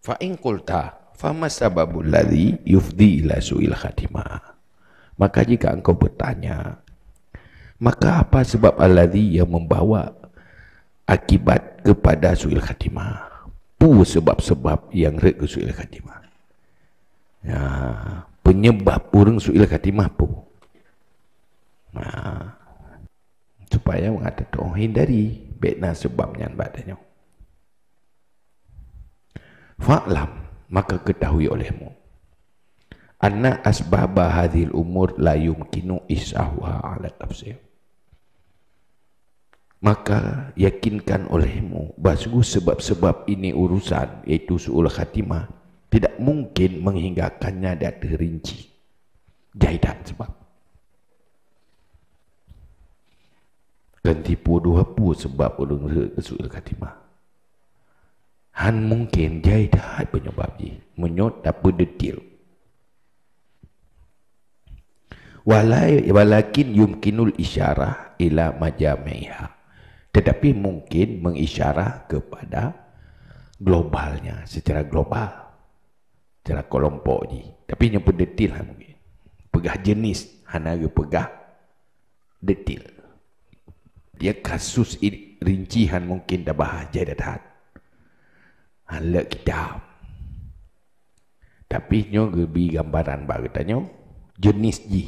fa in qulta fa masababul ladzi yufdi ila suil khatimah maka jika engkau bertanya maka apa sebab alladzi yang membawa akibat kepada suil khatimah pu sebab-sebab yang rek ke suil khatimah ya penyebab urang suil khatimah pu nah ya, supaya mengatakan oh, hindari bekna sebabnya yang badannya fa'lam maka ketahui olehmu anna asbaba hadhil umur la yumkinu isahwa ala tafsir maka yakinkan olehmu bahawa sebab-sebab ini urusan iaitu suul khatimah tidak mungkin menghinggakannya dan terinci jahidat sebab ganti puluh-puluh sebab ulung suul khatimah Han mungkin jai dahat penyebab ji. Menyot apa detil. Walai walakin yumkinul isyarah ila majamiha. Tetapi mungkin mengisyarah kepada globalnya secara global. Secara kelompok ji. Tapi yang pun detil han lah mungkin. Pegah jenis han ada pegah detil. Dia kasus ini, rincihan mungkin dah bahas jadat hati. Alat kitab. Tapi nyo lebih gambaran bagi tanyo jenis ji.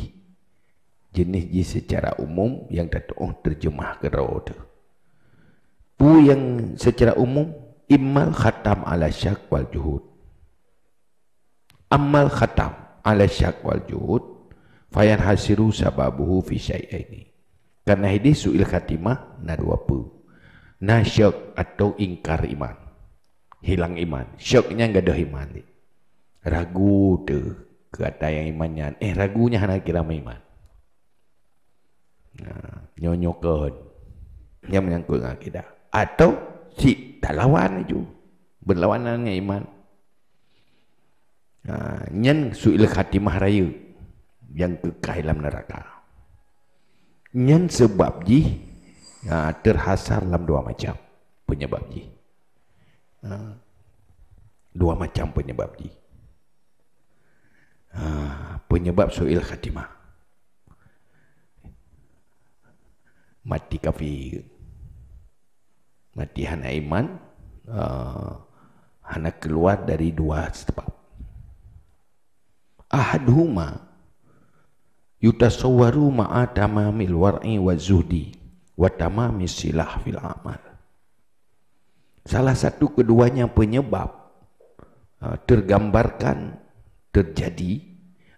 Jenis ji secara umum yang datuk oh, terjemah ke roh tu. Pu yang secara umum immal khatam ala syak wal juhud. Ammal khatam ala syak wal juhud fayan hasiru sababuhu fi ini, Karena hadis suil khatimah na Nasyak atau ingkar iman hilang iman. Syoknya enggak ada iman. Ragu tu, kata yang imannya. Eh ragunya nak kira iman. Nah, nyonyokan yang menyangkut dengan kita, Atau si tak lawan itu. Berlawanan dengan iman. Nah, nyen su'il hati raya yang kekal dalam neraka. Nyen sebab ji nah, terhasar dalam dua macam penyebab jih. Ha. Dua macam penyebab ji. Ha, penyebab suil khatimah. Mati kafir. Mati hana iman. Ha, hana keluar dari dua sebab. Ahaduhuma yutasawwaru ma'a tamamil war'i wa zuhdi wa tamamis silah fil amal. Salah satu keduanya penyebab ha, tergambarkan terjadi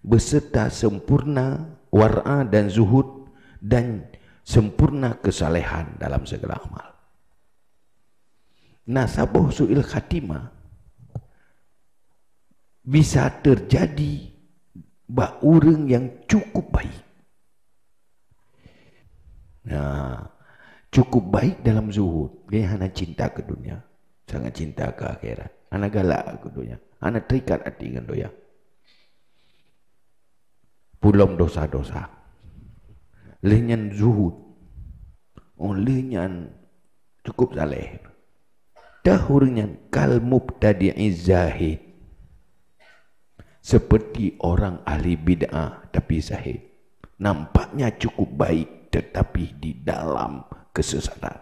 beserta sempurna wara dan zuhud dan sempurna kesalehan dalam segala amal. Nasabah su'il khatimah bisa terjadi bak yang cukup baik. Nah, ha, cukup baik dalam zuhud. Dia hanya cinta ke dunia. Sangat cinta ke akhirat. Hanya galak ke dunia. Hanya terikat hati dengan dunia. Pulau dosa-dosa. Lihnya zuhud. Oh, Lihnya cukup saleh. Dahurnya kalmub tadi izahid. Seperti orang ahli bid'ah tapi sahih. Nampaknya cukup baik tetapi di dalam kesesatan.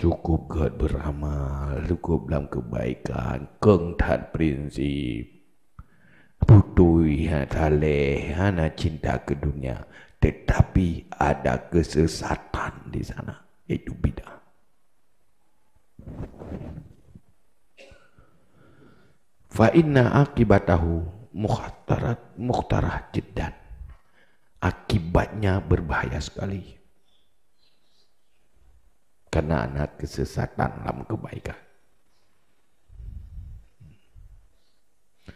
Cukup God beramal, cukup dalam kebaikan, kengtan prinsip. Butuh ya talih, hana cinta ke dunia. Tetapi ada kesesatan di sana. Itu bidah. Fa inna akibatahu muhtarat muhtarah jidan akibatnya berbahaya sekali. Karena anak kesesatan dalam kebaikan.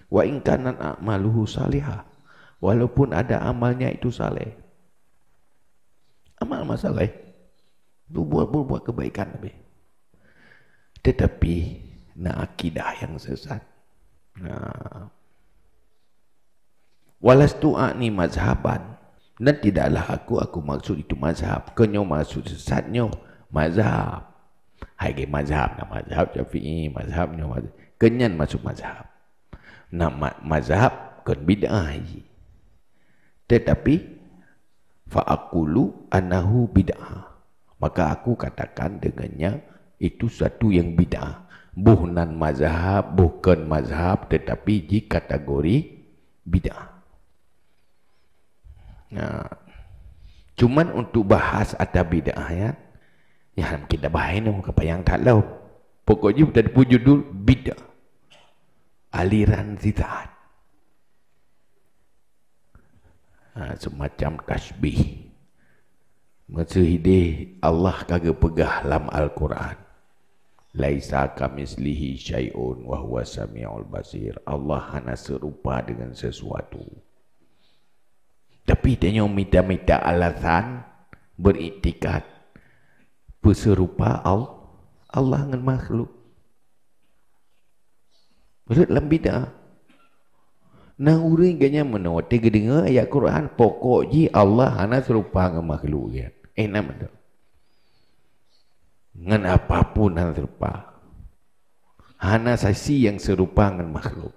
Wa ingkanan amaluhu saliha. Walaupun ada amalnya itu saleh. Amal masalah. Itu buat, buat, buat kebaikan. Tapi. Tetapi na akidah yang sesat. Nah. Walastu a'ni mazhaban. Dan tidaklah aku, aku maksud itu mazhab. Kenyo maksud sesatnya mazhab. Hai ke mazhab, nak mazhab syafi'i, mazhabnya mazhab. Kenyan maksud mazhab. Nak ma mazhab, kan bid'ah Tetapi, fa'akulu anahu bid'ah. Maka aku katakan dengannya, itu satu yang bid'ah. Bukan mazhab, bukan mazhab, tetapi di kategori bid'ah. Ya. Cuman untuk bahas ada bid'ah ya. Ya mungkin lah. dah bahaya ni muka payang kalau. Pokoknya sudah dipuji dulu bid'ah. Aliran zidat. Ha, semacam tasbih. Mesehide Allah kagak pegah dalam Al-Quran. Laisa kamislihi syai'un wa huwa samiul basir. Allah hana serupa dengan sesuatu. Tapi dia yang minta-minta alasan beritikat berserupa Allah Allah dengan makhluk. Berat dalam bidah. Nah urin ganya menawa tiga dengar ayat Quran pokok ji Allah hana serupa dengan makhluk ya. Eh nama tu. Dengan apapun hana serupa. Hana sasi yang serupa dengan makhluk.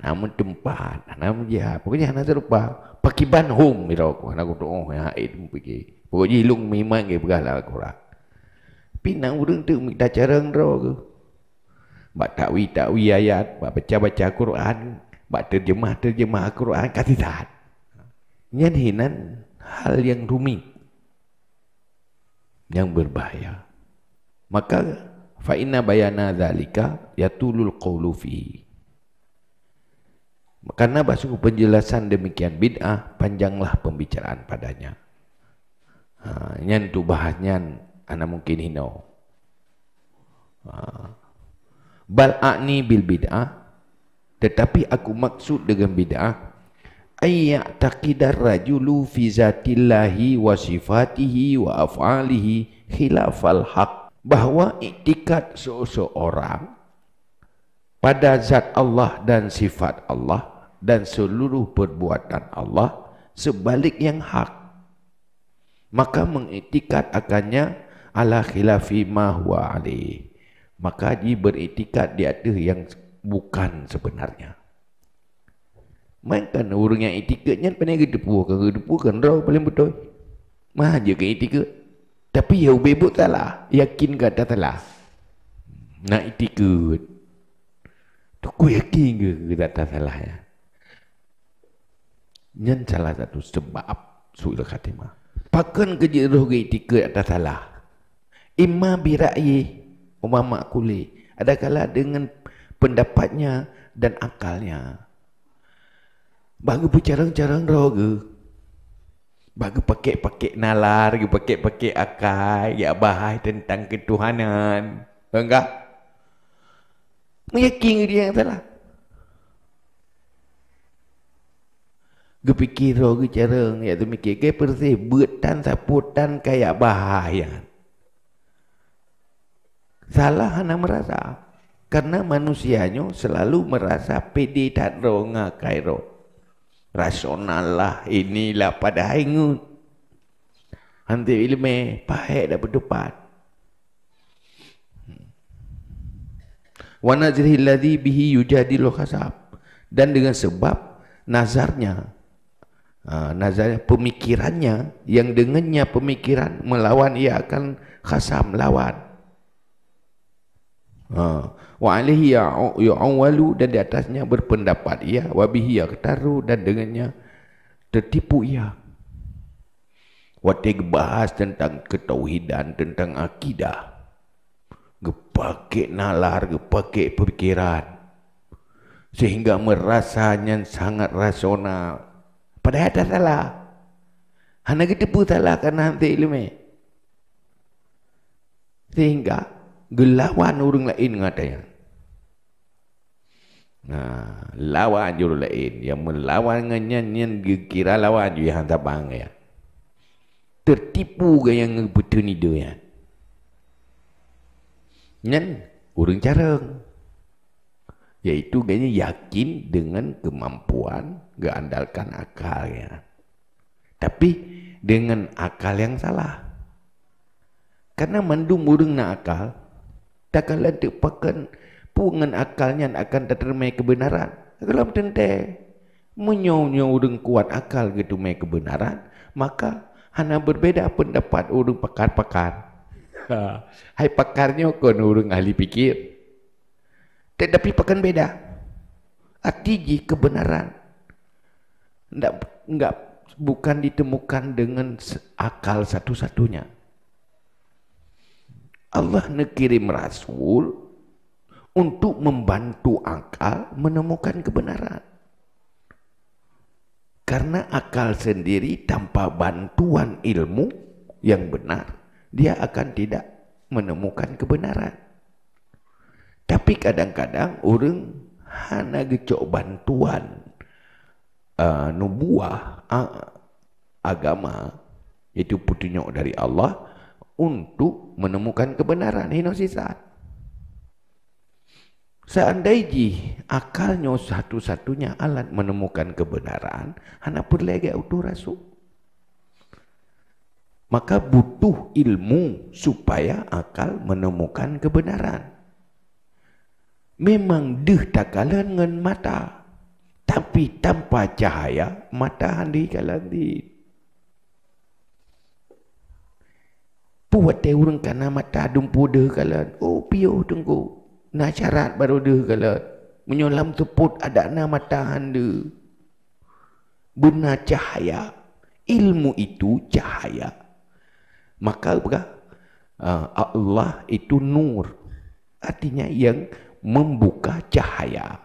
Namun tempat, nama dia. Pokoknya anak terlupa. pakai ban hum mira aku. Anak aku oh ya itu pergi. Pokoknya hilung memang ke begah lah aku lah. Pinang urang tu mik dah carang ro ke. Bak takwi takwi ayat, bak baca baca Quran, bak terjemah terjemah Quran kasih tahan. Nyen hinan hal yang rumit. Yang berbahaya. Maka fa inna bayana zalika yatulul qawlu fihi. Karena masuk penjelasan demikian bid'ah, panjanglah pembicaraan padanya. Ha, yang itu bahasnya anak mungkin hino. Ha. Bal a'ni bil bid'ah, tetapi aku maksud dengan bid'ah, ayat takdir rajulu fizatillahi zatillahi wa sifatihi wa af'alihi khilafal haq. Bahawa iktikat seseorang pada zat Allah dan sifat Allah dan seluruh perbuatan Allah sebalik yang hak. Maka mengiktikat akannya ala khilafi ma huwa alih. Maka haji beriktikat di atas yang bukan sebenarnya. Mainkan orang yang etiketnya pandai kita puakan, kita puakan, rau paling betul. Mahaja ke etiket. Tapi ya ubi salah. Yakin kata salah. Nak etiket. Tu ku yakin ke kita salah ya nyen salah satu sebab suul khatimah pakan kerja roh ke tika salah Ima bi ra'yi makuli. Ada adakala dengan pendapatnya dan akalnya bagi bercarang-carang roh bagi pakai-pakai nalar bagi pakai-pakai akal ya bahai tentang ketuhanan enggak meyakini dia yang salah Gue pikir roh gue cara ngayak tu mikir. Gue persih betan saputan kayak bahaya. Salah hana merasa. Karena manusianya selalu merasa pede tak roh ngakai Rasional lah inilah pada hangut. Hantu ilmu pahit dah berdepan. Wa nazrihi alladhi bihi yujadilu khasab. Dan dengan sebab nazarnya Ha, nazar pemikirannya yang dengannya pemikiran melawan ia akan khasam lawan ha wa alaihi ya'awalu ya dan di atasnya berpendapat ia wa bihi yaqtaru dan dengannya tertipu ia wa bahas tentang ketauhidan tentang akidah gepake nalar gepake pemikiran sehingga merasanya sangat rasional pada dah salah. Hanya kita pun salah kerana hantar ilmu. Sehingga gelawan orang lain katanya. Nah, lawan juru lain yang melawan dengan nyanyian kira lawan juga yang tak bangga ya. Tertipu ke yang betul ni dia ya. Nyan, orang carang. Iaitu gaya yakin dengan kemampuan gak andalkan akalnya. Tapi dengan akal yang salah. Karena mendung urung na akal, takkan pakan pungan akalnya akan terima kebenaran. Kalau tente menyonyo urung kuat akal gitu mai kebenaran, maka hanya berbeda pendapat urung pakar-pakar. Ha. Hai pakarnya kan urung ahli pikir. Tetapi pakan beda. Atiji kebenaran enggak enggak bukan ditemukan dengan akal satu-satunya. Allah ngekirim Rasul untuk membantu akal menemukan kebenaran. Karena akal sendiri tanpa bantuan ilmu yang benar, dia akan tidak menemukan kebenaran. Tapi kadang-kadang orang hana gecok bantuan uh, nubuah uh, agama itu petunjuk dari Allah untuk menemukan kebenaran ini sesat. Seandainya akalnya satu-satunya alat menemukan kebenaran, hana perlegi utuh rasul. Maka butuh ilmu supaya akal menemukan kebenaran. Memang deh takalan dengan mata. Tapi tanpa cahaya, lah, mata handi kalandi. Puat teh orang kena mata dumpu deh kalan. Oh, piyo tunggu. Nak syarat baru deh kalan. Menyolam tuput ada na mata handi. Buna cahaya. Ilmu itu cahaya. Maka apa? Ah, Allah itu nur. Artinya yang membuka Cahaya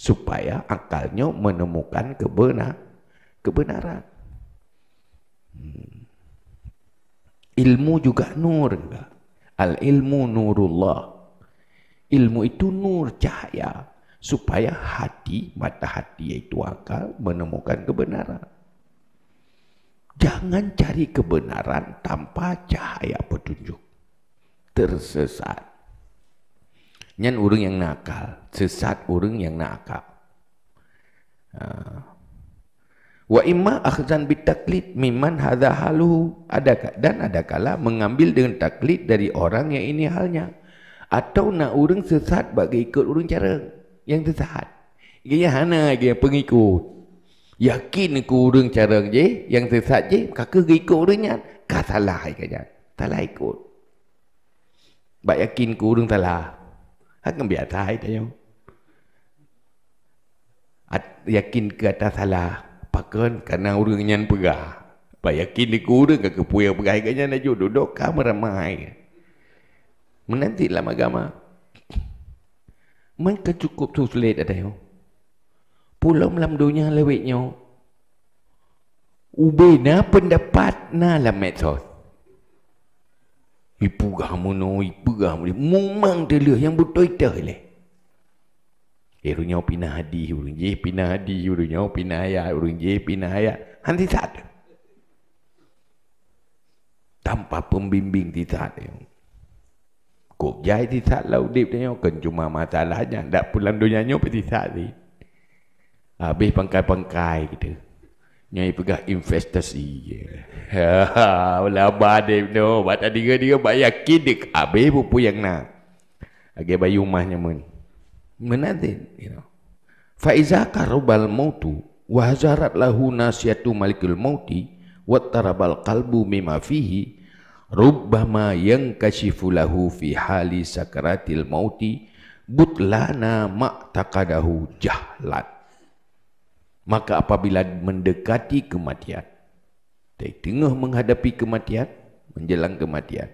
supaya akalnya menemukan kebenar kebenaran. Hmm. Ilmu juga nur enggak? Al ilmu nurullah. Ilmu itu nur cahaya supaya hati mata hati yaitu akal menemukan kebenaran. Jangan cari kebenaran tanpa cahaya petunjuk. Tersesat nyan urung yang nakal sesat urung yang nakal ha. wa imma akhzan bitaklid miman hadha halu adakah dan adakala mengambil dengan taklid dari orang yang ini halnya atau nak urung sesat bagi ikut urung cara yang sesat gaya hana gaya pengikut yakin ku urung cara je yang sesat je kaka ikut urungnya kasalah ikannya salah ikut Baik yakin ku urung salah Hak kan biasa itu yang At, yakin ke atas salah pakon karena orang yang pegah Pak yakin di kuda ke ke puya pegah ikannya nak jodoh duduk kamar ramai menanti dalam agama mereka cukup sulit ada yang pulau dalam dunia Ubi na pendapat na dalam medsos Ibu gah mono, ibu gah mono. Mumang dia yang butoi- itu le. Eh, urunya opina hadi, urunya opina hadi, urunya opina ayat, urunya opina ayat. Hanti tak Tanpa pembimbing di ada. Kok jai tidak lau dip dia kan cuma masalahnya. Tak pulang dunia nyopi tidak ada. Abis pangkai-pangkai Gitu. Nyai pegah investasi. Ha, Lama ada no. Bata dia dia bak yakin dek. Habis bupu yang nak. Agak bayi rumahnya men. Menadin. You know. Faiza karubal mautu. Wahzarat lahu nasiatu malikul mauti. Wattarabal kalbu mima fihi. Rubbama yang kasifu lahu fi hali sakaratil mauti. Butlana maktakadahu jahlat. Maka apabila mendekati kematian, dari tengah menghadapi kematian, menjelang kematian,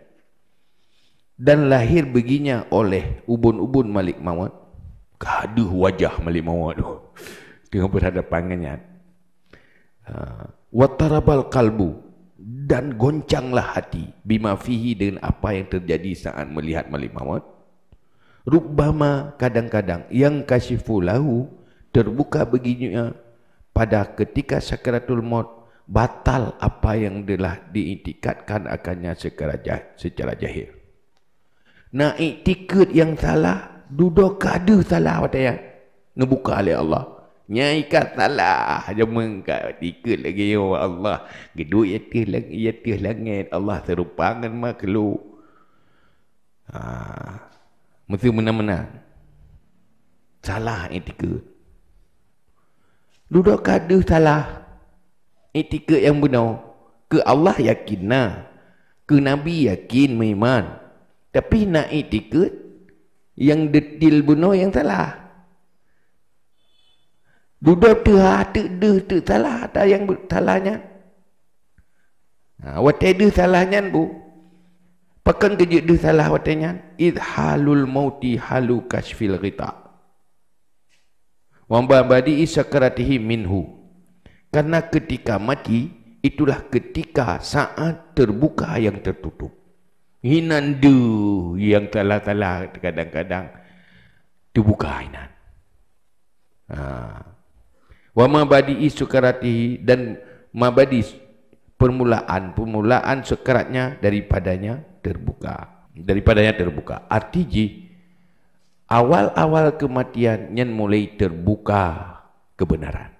dan lahir beginya oleh ubun-ubun Malik Mawad, kaduh wajah Malik Mawad tu, tengah berhadapan dengannya. Ah, watarabal kalbu, dan goncanglah hati bima fihi dengan apa yang terjadi saat melihat Malik Mawad. Rubbama kadang-kadang yang kasifu lahu terbuka begininya pada ketika sakaratul maut batal apa yang telah diiktikadkan akannya secara jah, secara jahil. Nak iktikad yang salah duduk kada salah apa ya. Ngebuka oleh Allah. Nyai kat salah aja mengkat tiket lagi ya Allah. Gedu yatih lang yatih langit Allah serupangan makhluk. Ha. Ah, mesti mana mana Salah etiket. Duduk kaduh salah. Etika yang benar. Ke Allah yakin lah. Ke Nabi yakin memang. Tapi nak etika yang detil benar yang salah. Duduk tu ha, tu tu tu salah. Ada yang salahnya. Ha, Wata dia salahnya bu. Pakan kerja dia salah watanya. halul mauti halu kashfil ghita' wa mabadi sakaratihi minhu karena ketika mati itulah ketika saat terbuka yang tertutup hinandu yang telah-telah kadang-kadang terbuka hinan ha wa mabadi dan mabadi permulaan permulaan sekeratnya daripadanya terbuka daripadanya terbuka artinya awal-awal kematian yang mulai terbuka kebenaran.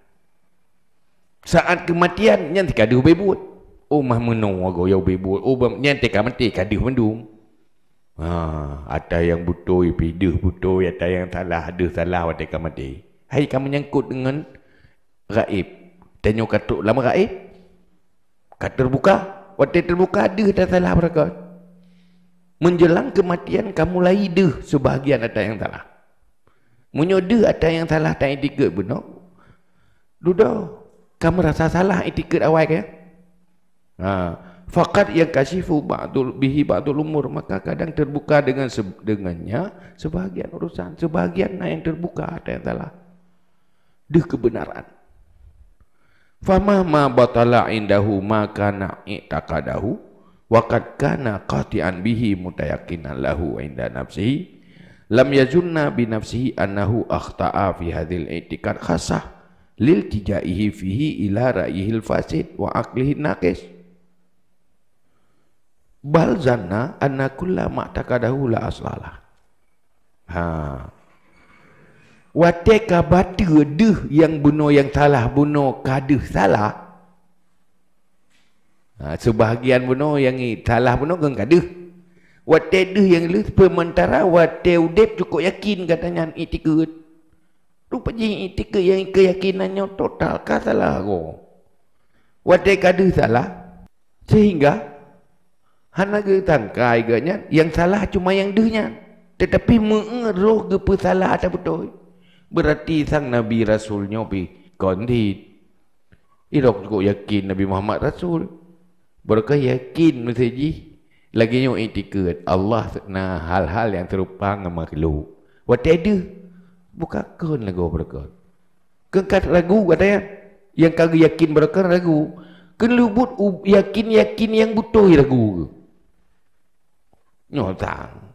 Saat kematian yang tidak ada bebut. Umah oh, menung aku yang bebut. Umah yang tidak mati, tidak ada mendung. Ha, ada yang butuh, pindah butuh, ada yang salah, ada salah, ada yang mati. Hai kamu menyangkut dengan raib. Tanya katuk lama raib. Kat terbuka. Waktu terbuka ada dah salah berakan menjelang kematian kamu lai deh sebahagian ada yang salah munyo deh ada yang salah tak etika beno duda kamu rasa salah etika awal ke ha faqat yang kasifu ba'dul bihi ba'dul umur maka kadang terbuka dengan se dengannya sebahagian urusan sebahagian yang terbuka ada yang salah deh kebenaran fama ma batala indahu ma kana i'taqadahu waqad kana qati'an bihi mutayakinan lahu inda nafsihi lam yazunna bi nafsihi annahu akhta'a fi hadhil i'tiqad khassah lil tijaihi fihi ilara ihil fasid wa aqlihi nakes balzana zanna anna kulla ma taqadahu la aslalah ha wa taqabatu duh yang bunuh yang salah bunuh kaduh salah Ha, sebahagian pun yang salah pun kan kada. Wate deh yang lu sementara wate teudep cukup yakin katanya itikut. Rupa je itikut yang keyakinannya total ka salah ko. Wate kada salah sehingga hana ge tangkai ganya yang salah cuma yang dehnya. Tetapi mengeroh ge pesalah ada betul. Berarti sang Nabi Rasulnya pi kondit. Ia cukup yakin Nabi Muhammad Rasul. Bukankah yakin Mr. Lagi nyok itikad. Allah nak hal-hal yang terupa dengan makhluk. What ada? Bukakan lagu berkat. Kengkat ragu kata ya. Yang kau yakin berkat ragu. Kelubut yakin-yakin yang butuh ragu ke? Nyotang.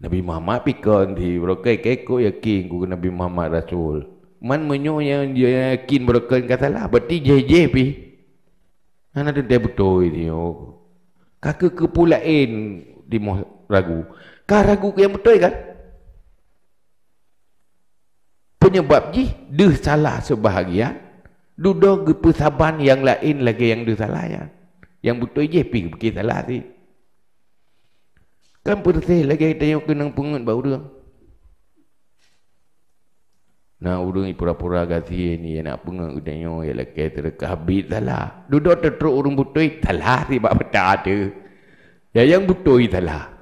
Nabi Muhammad pikan di berkat keko yakin ku Nabi Muhammad Rasul. Man menyo yang yakin berkat katalah. Berarti jeje Berarti jeje pi. Mana ada dia betul ini yo. Oh. Kaka kepulain di mahu ragu. Ka ragu yang betul kan? Penyebab ji de salah sebahagian. Duduk ke pesaban yang lain lagi yang de salah ya. Yang betul je pi ke salah si. Kan betul lagi tanya kena pengut baru dia. Na urung pura-pura gathi ni ya nak punga udanyo ya la ke ter kabit dala. Dudo tetru urung butoi dala ti ba peta ade. Ya yang butoi dala.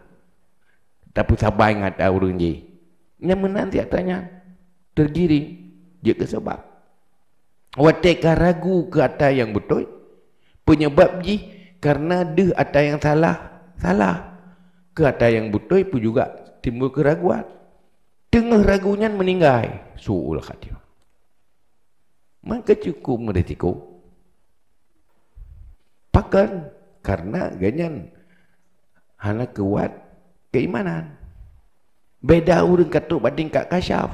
Tapi lah. sabai ngata urung ji. Nya menanti atanya tergiri je ke sebab. Wate karagu ke ata yang butoi. Penyebab ji karena de ata yang salah, salah. Ke ata yang butoi pun juga timbul keraguan. Tengah ragunya meninggai Su'ul khatimah. Maka cukup meretiku. Pakan. Karena ganyan. Hana kuat keimanan. Beda urung katu banding kak kasyaf.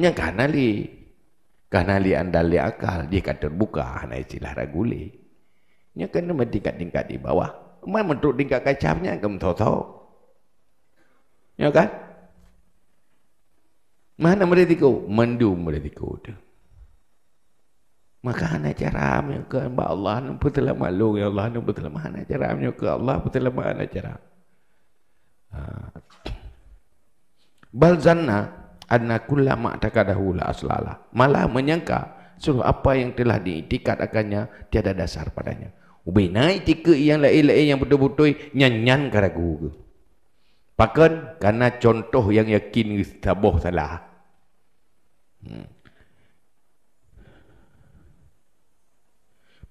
Yang kanali. Kanali andali akal. Dia kata buka. Hana istilah raguli. Ini kan nama tingkat-tingkat di bawah. Memang untuk tingkat kacapnya, kamu tahu-tahu. Ya kan? Mana boleh tikau? Mendu boleh tikau tu. Maka hana caram yang ke Mbak Allah ni pun telah maklum Ya Allah ni pun telah mana cara yang ke Allah pun telah mana cara. ha. Bal zanna Adna kulla ma'takadahu la aslala Malah menyangka Suruh apa yang telah diitikat akannya Tiada dasar padanya Ubi naik tika yang lain-lain yang betul-betul Nyanyan karagu Pakan Karena contoh yang yakin Sabah salah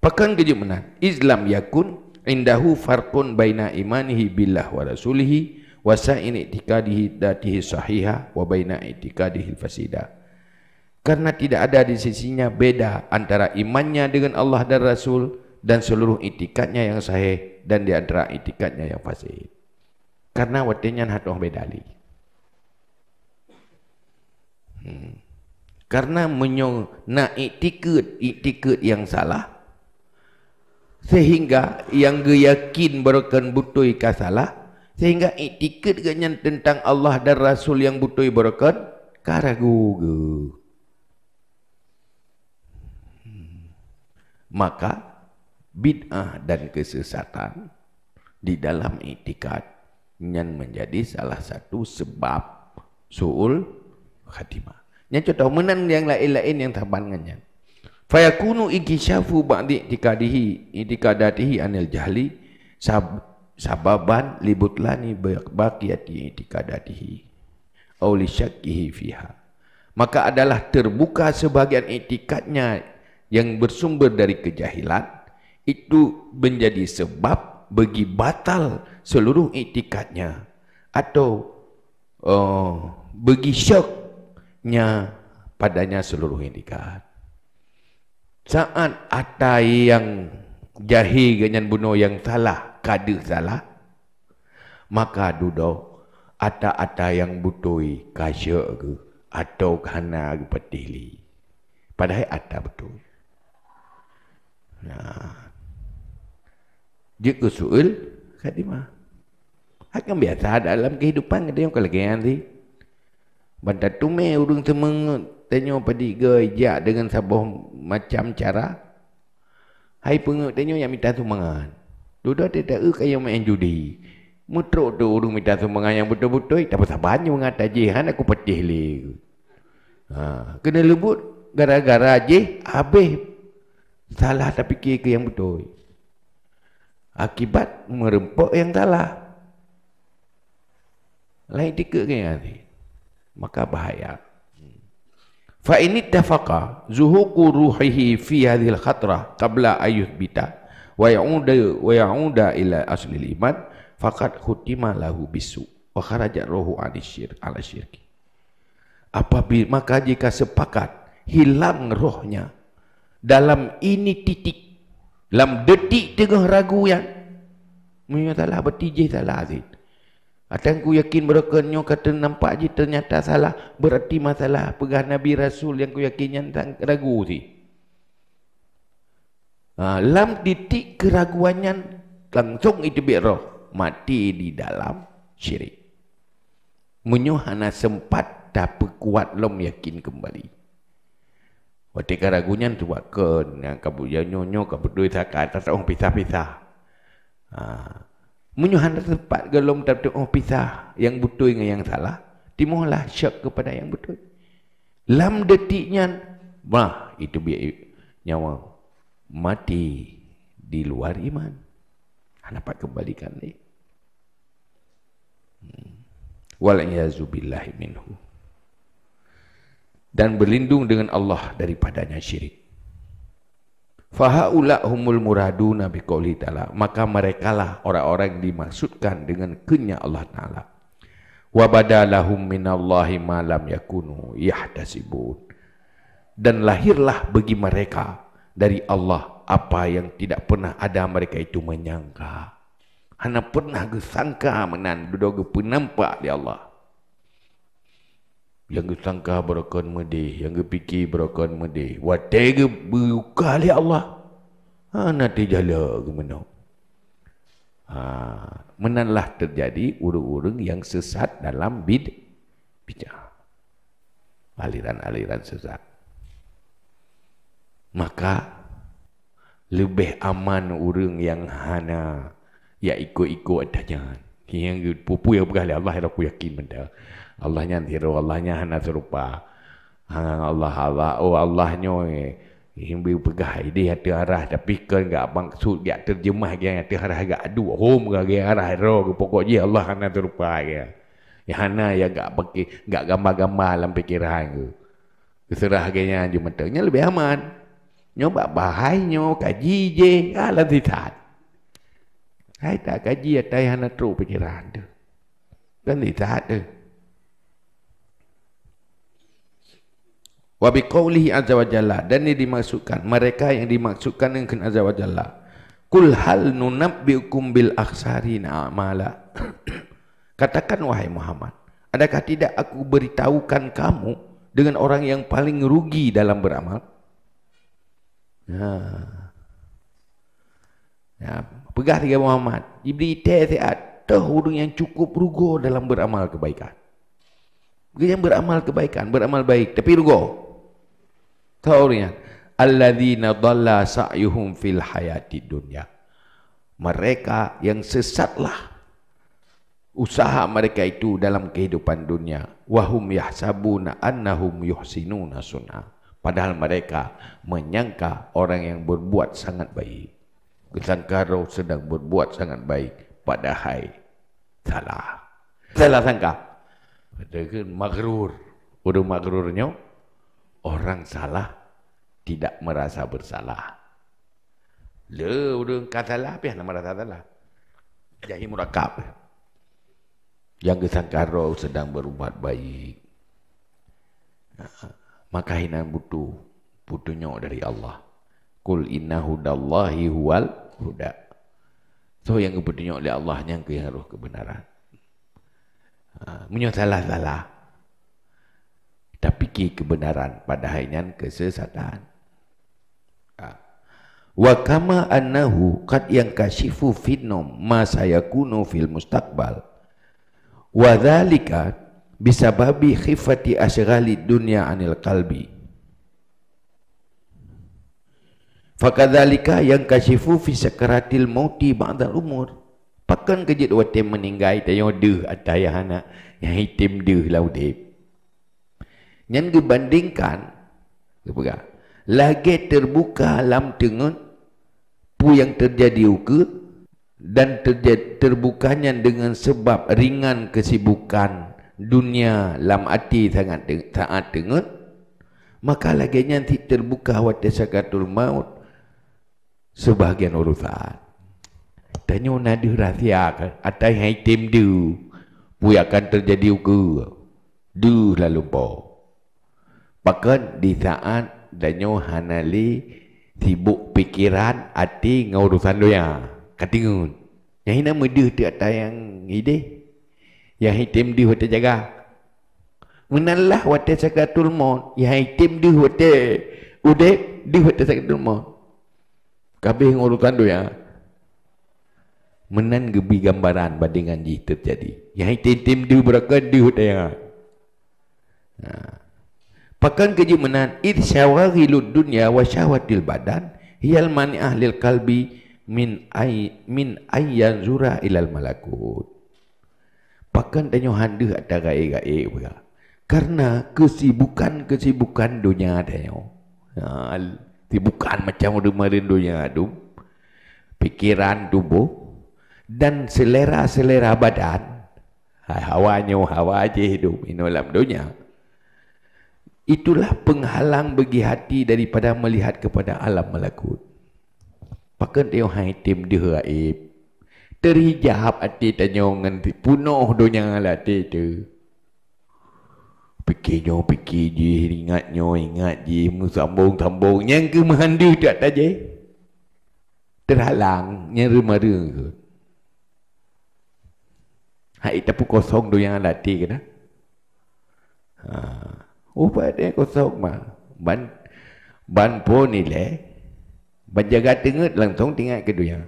Pekan kejut mana? Islam yakun indahu farqun baina imanihi billah wa rasulihi wa sa'in i'tikadihi datihi sahiha wa baina i'tikadihi fasida. Karena tidak ada di sisinya beda antara imannya dengan Allah dan Rasul dan seluruh itikadnya yang sahih dan di antara itikadnya yang fasih. Karena wadinya hatuh bedali. Hmm. Karena menyong, nak itikut, itikut yang salah. Sehingga yang ge yakin berkan butuh ika Sehingga itikut ganya tentang Allah dan Rasul yang butuh berkan. Karagu ge. Hmm. Maka bid'ah dan kesesatan di dalam itikad yang menjadi salah satu sebab suul khatimah. Ini contoh menang yang lain-lain yang terban dengan yang. Fayakunu iki syafu ba'di tikadihi itikadatihi anil jahli sab sababan libutlani baqiyati itikadatihi au li syakkihi fiha. Maka adalah terbuka sebahagian itikadnya yang bersumber dari kejahilan itu menjadi sebab bagi batal seluruh itikadnya atau uh, bagi syak nya padanya seluruh indikat saat ada yang jahi ganyan buno yang salah kada salah maka dudo ada ada yang butui kaya ke atau karena ke petili padahal ada betul nah jika soal kadima yang biasa dalam kehidupan ada yang kelegean sih Benda tu me urung semeng tanya pada tiga ijak dengan sabah macam cara. Hai pengut tanya yang minta sumbangan. Duduk dia tak ada yang main judi. Mutruk tu urung minta sumbangan yang betul-betul. Tak apa banyak hanya mengatak aku pecih leh. Ha, kena lembut gara-gara je habis salah tak fikir ke yang betul. Akibat merempok yang salah. Lain tiga ke yang asyik maka bahaya. Fa ini dafaqa zuhuku ruhihi fi hadil khatra qabla ayyuh bida. wa ya'uda wa ya'uda ila asli iman Fakat khutima lahu bisu wa rohu anisir ala syirki. Apabila maka jika sepakat hilang rohnya dalam ini titik dalam detik tengah ragu yang menyatalah betijih talah azid yang ku yakin mereka nyo kata nampak je ternyata salah. Berarti masalah pegah Nabi Rasul yang ku yakin yang tak ragu si. Ha, lam titik keraguannya langsung itu biro mati di dalam syirik. Menyuhana sempat tak berkuat lom yakin kembali. Waktu keraguannya tu buat ke, yang kabut yang nyonya, kabut duit tak kata, orang pisah-pisah. Ha. Menyuhan tempat gelom tapi oh pisah yang betul dengan yang salah. Timohlah syak kepada yang betul. Lam detiknya wah itu biar nyawa mati di luar iman. Anda ha, dapat kembalikan ni. Hmm. Walayyazu billahi minhu. Dan berlindung dengan Allah daripadanya syirik. Fahaulah humul muradu Nabi Qauli Ta'ala. Maka mereka lah orang-orang dimaksudkan dengan kenya Allah Ta'ala. Wa badalahum minallahi ma lam yakunu yahtasibun. Dan lahirlah bagi mereka dari Allah apa yang tidak pernah ada mereka itu menyangka. Hana pernah gesangka menan duduk penampak di Allah yang gesangka berakan medih yang gepiki berakan medih watege buka li Allah ha nanti jala ke mana ha menanlah terjadi urung-urung yang sesat dalam bid bijak aliran-aliran sesat maka lebih aman urung yang hana ya ikut-ikut adanya yang pupu yang berkali Allah aku yakin benda Allah nya tiru Allah nya hana serupa hang Allah Allah oh Allah nya himbi eh, pegah di hati arah tapi kan gak maksud dia terjemah gak hati arah gak adu hom gak gak arah ro pokok je Allah hana serupa ya ya hana ya enggak pakai enggak gambar-gambar dalam pikiran tu. Keserah kayaknya cuma mentengnya lebih aman. Nyoba bahainya kaji je alam ah, ditat. Hai tak kaji atai hana tru pikiran tu. Kan ditat tu. wa biqaulihi azza wa dan ini dimaksudkan mereka yang dimaksudkan dengan azza wa jalla kul hal nunabbiukum bil akhsarina amala katakan wahai Muhammad adakah tidak aku beritahukan kamu dengan orang yang paling rugi dalam beramal ya ya pegah tiga Muhammad ibdi tasiat tuh hudung yang cukup rugo dalam beramal kebaikan yang beramal kebaikan beramal baik tapi rugo Tauriyan alladzina dalla sa'yuhum fil hayati dunia. Mereka yang sesatlah usaha mereka itu dalam kehidupan dunia. Wahum yahsabuna annahum yuhsinuna suna. Padahal mereka menyangka orang yang berbuat sangat baik. Sangka roh sedang berbuat sangat baik. Padahal salah. Salah sangka. Ada kan magrur. Udah magrurnya orang salah tidak merasa bersalah. Le urang katalah pian merasa salah. Jahi murakab. Yang gesangkaro sedang berubat baik. Maka hinan butuh butuhnya dari Allah. Kul inna hudallahi huwal huda. So yang butuhnya oleh Allah yang kiharuh kebenaran. Uh, ah, menyo salah-salah dah fikir kebenaran pada hanya kesesatan. Ha. Wakama anahu kat yang kasifu finnum ma kuno fil mustaqbal. Wa dhalika bisababi khifati asghali dunia anil kalbi. Fakadalika yang kasifu fi sakaratil mauti ba'da umur. Pakan kejit wate meninggai tayo de atayah anak yang hitim de laudep. Yang dibandingkan, apa Lagi terbuka alam dengan pu yang terjadi uke dan terjadi terbukanya dengan sebab ringan kesibukan dunia lam ati sangat taat dengan maka lagi yang terbuka wate sakatul maut sebahagian urusan tanya nadi rahsia ke atai hai tim du pu akan terjadi uke du lalu po Maka di saat danyo hanali sibuk pikiran hati ngurusan doya. Katingun. Yang ini nama dia tak ada yang ide. Yang hitam dia hati jaga. Menalah wate sakatul mon. Yang hitam dia hati udep dia hati sakatul mon. Kabeh ngurusan doya. Menan gebi gambaran bandingan ji terjadi. Yang hitam dia berakan dia hati jaga. Nah. Pakan keji menan id syawari lud dunya wa syahwatil badan hiyal mani ahlil kalbi min ay min ayyan zura ilal malakut. Pakan tanyo handa ada gae gae ya. Karena kesibukan kesibukan dunia ada yo. Ha, sibukan macam udah marin dunia adu. Pikiran tubuh dan selera selera badan. Hawanya hawa aje hidup inolam dunia. Itulah penghalang bagi hati daripada melihat kepada alam malakut. Pakai tengok haitim dia raib. Terhijab hati tanya orang nanti. Punuh dunia lah hati tu. Pikirnya, pikir je, ingatnya, ingat je, sambung-sambung. Yang ke mandi tak tajai? Terhalang, yang remara ke? Hai tapu kosong dunia yang lah latih ke dah? Haa. Ubat dia kosong mah. Ban ban pun ile. Banjaga tengut langsung tinggal ke dunia.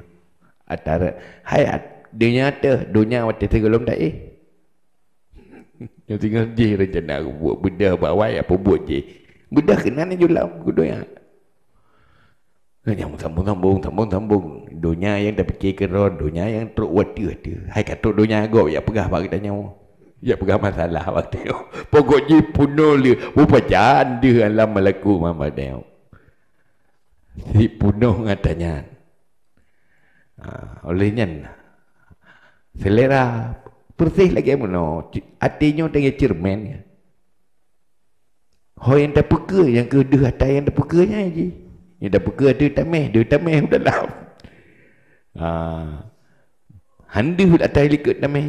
Atara hayat dunia ada dunia waktu tergolom dak eh. Yang tinggal di rencana buat benda bawa apa buat je. Budak kena ni julam ke dunia. Eh, yang sambung sambung sambung sambung dunia yang tak fikir ke roh dunia yang teruk waktu tu. Hai kata dunia gua ya pegah bagi tanya. Oh. Ya pegama salah waktu itu. Pokok ni punuh dia. Rupa janda dalam melaku mama dia. Si punuh katanya. Ha, olehnya selera bersih lagi yang punuh. Artinya dia cermin. Hoi yang tak peka yang ke dia atas yang tak peka yang je. Yang tak peka dia tak meh. Dia tak meh dalam. Ha, Handa atas yang ikut tak meh.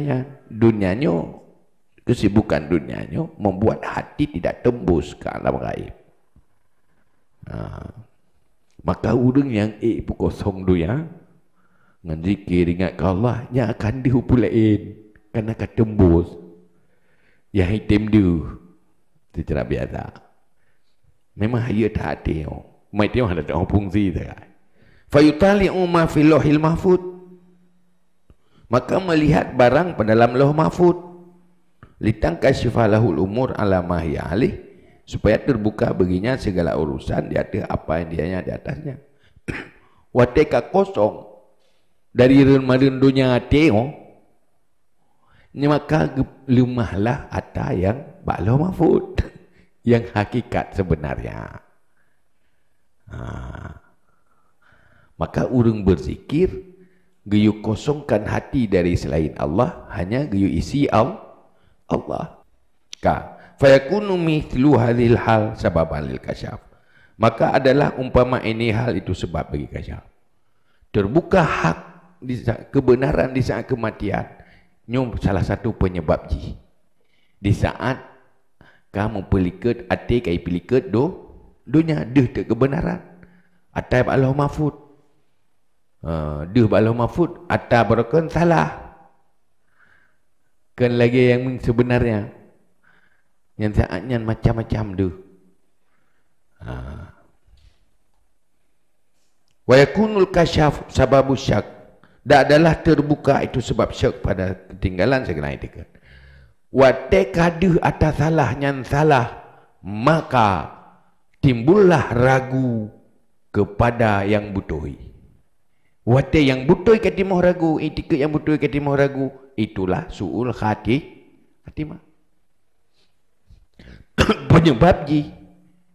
Dunianya kesibukan dunianya membuat hati tidak tembus ke alam gaib. Ha. Maka urung yang e kosong dunia, ya, ngendikir ingat ke Allah, dia akan dihupulain kerana akan tembus. Ya hitim tu, itu cara biasa. Memang hanya oh. tak ada yang, mai tiang ada tak fungsi kan. Fayutali'u ma fi lohil mahfud. Maka melihat barang pada dalam loh mahfud litangka syifalahul umur ala mahya alih supaya terbuka baginya segala urusan dia atas apa yang dia di atasnya wateka kosong dari rendunya teo ni maka lumahlah ata yang baklo mafud yang hakikat sebenarnya ha. maka urung berzikir geyu kosongkan hati dari selain Allah hanya geyu isi Allah Allah ka fayakunu mithlu hadhil hal sabab alil kasyaf maka adalah umpama ini hal itu sebab bagi kasyaf terbuka hak di saat, kebenaran di saat kematian ni salah satu penyebab ji di saat kamu pelikat ati kai pelikat do dunia deh tak kebenaran atai Allah mafud uh, ha, deh Allah mafud atai berkon salah Kan lagi yang sebenarnya. Yang saatnya macam-macam tu. Ha. Wa yakunul kasyaf sababu syak. Dah adalah terbuka itu sebab syak pada ketinggalan segala itu. Kan. Wa tekadu atas salah yang salah. Maka timbullah ragu kepada yang butuhi. Wate yang butuhi katimoh ragu. Itika yang butuhi katimoh ragu. Ragu itulah suul khati khatimah penyebab ji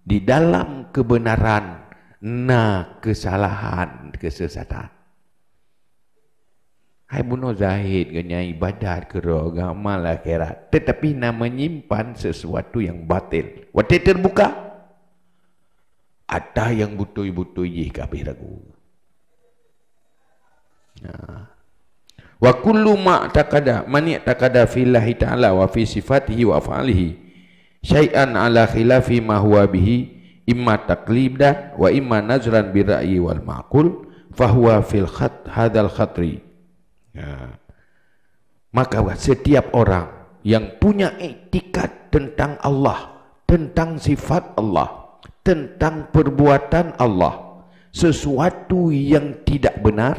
di dalam kebenaran na kesalahan kesesatan hai bunuh zahid kenya ibadat ke agama akhirat lah, tetapi na menyimpan sesuatu yang batil wate terbuka ada yang butuh-butuh ji kabeh ragu nah wa kullu ma taqada man taqada fillahi ta'ala wa fi sifatihi wa afalihi syai'an ala khilafi ma huwa bihi imma taqlibda wa imma nazran bi ra'yi wal ma'qul fa huwa fil khat hadzal khatri ya. maka setiap orang yang punya etikat tentang Allah tentang sifat Allah tentang perbuatan Allah sesuatu yang tidak benar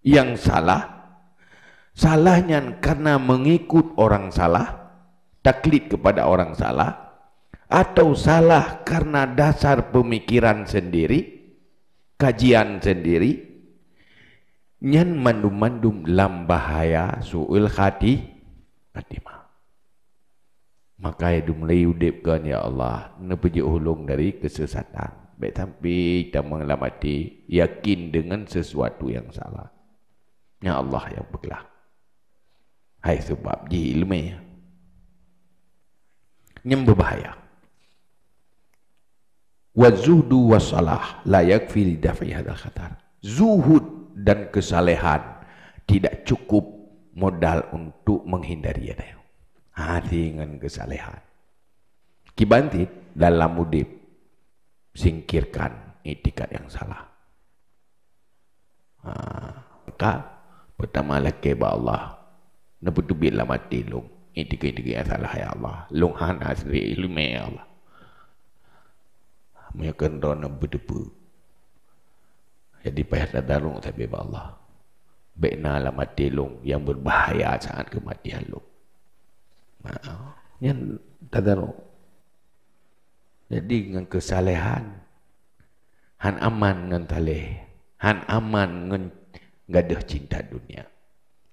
yang salah Salahnya karena mengikut orang salah, taklid kepada orang salah, atau salah karena dasar pemikiran sendiri, kajian sendiri, nyan mandum-mandum dalam bahaya su'ul khati khatima. Maka ya Dum udib kan ya Allah, nepeji ulung dari kesesatan. Baik tapi kita mengalami yakin dengan sesuatu yang salah. Ya Allah yang berkelak. Hai sebab di ilmu ini berbahaya. Wazuhdu wasalah layak yakfi lidafi hadal khatar. Zuhud dan kesalehan tidak cukup modal untuk menghindari ada. Hati dengan kesalehan. Kibanti dalam mudib singkirkan etikat yang salah. Ha, maka pertama lagi Allah Nebutubil lah mati long. Itik-itik yang salah ya Allah. Long hana lah sri ilmi ya Allah. Mereka kena nebutubu. Jadi payah tak darung sebab Allah. Bekna lah mati long yang berbahaya saat kematian long. Yang tak darung. Jadi dengan kesalehan. Han aman dengan talih. Han aman dengan gadah cinta dunia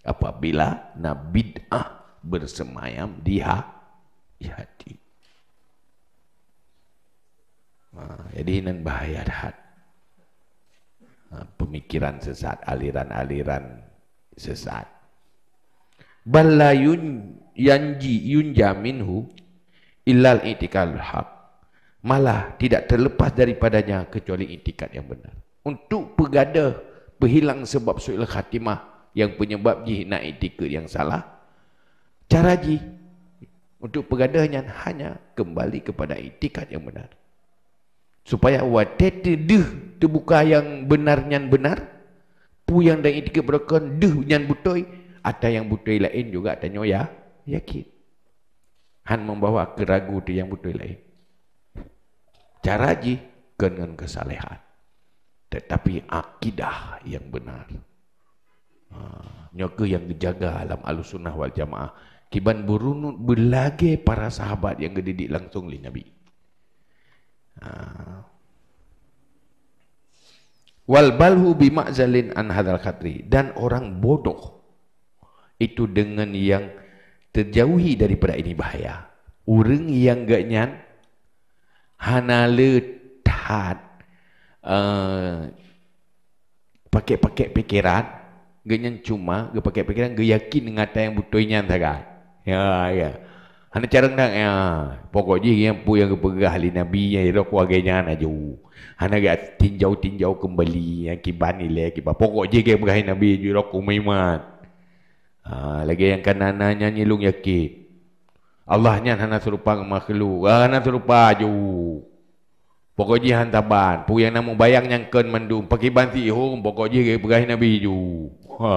apabila nabidah bersemayam di, ha, hati. Ha, jadi ini bahaya dahat. Ha, pemikiran sesat, aliran-aliran sesat. Bala yun yanji yun jaminhu ilal itikal hak. Malah tidak terlepas daripadanya kecuali itikad yang benar. Untuk pegada, berhilang sebab su'il khatimah, yang penyebab ji nak itikad yang salah cara ji untuk pergadahnya hanya kembali kepada itikad yang benar supaya watete deh terbuka yang benar nyan benar pu yang dan itikad berkon deh nyan butoi ada yang butoi lain juga ada nyoya yakin han membawa keragu tu yang butoi lain cara ji dengan kesalehan tetapi akidah yang benar Ah, nyoke yang dijaga dalam alusunah wal jamaah kiban burunut belage para sahabat yang gedidik langsung li nabi ha. wal balhu bi ma'zalin an hadzal khatri dan orang bodoh itu dengan yang terjauhi daripada ini bahaya urang yang gak nyan hanale tat uh, ah, pakai-pakai pikiran Gaknya cuma gak pakai pikiran gak yakin dengan apa yang butuh ini antara. Ya, ya. Hanya cara nak ya. Pokoknya yang pun yang gak pegah li nabi yang itu keluarganya anak jauh. Hanya gak tinjau tinjau kembali yang kibah nilai kibah. Pokoknya gak pegah nabi itu itu kumiman. Ha, lagi yang kanana nyanyi lung yakin. Allahnya hanya serupa makhluk. Ha, hanya serupa jauh. Pokoknya hantar ban. Pukul yang namun bayang yang ken mendung. Pakai banti ihum. Oh, Pokoknya kaya pegahin Nabi Ju. Ha.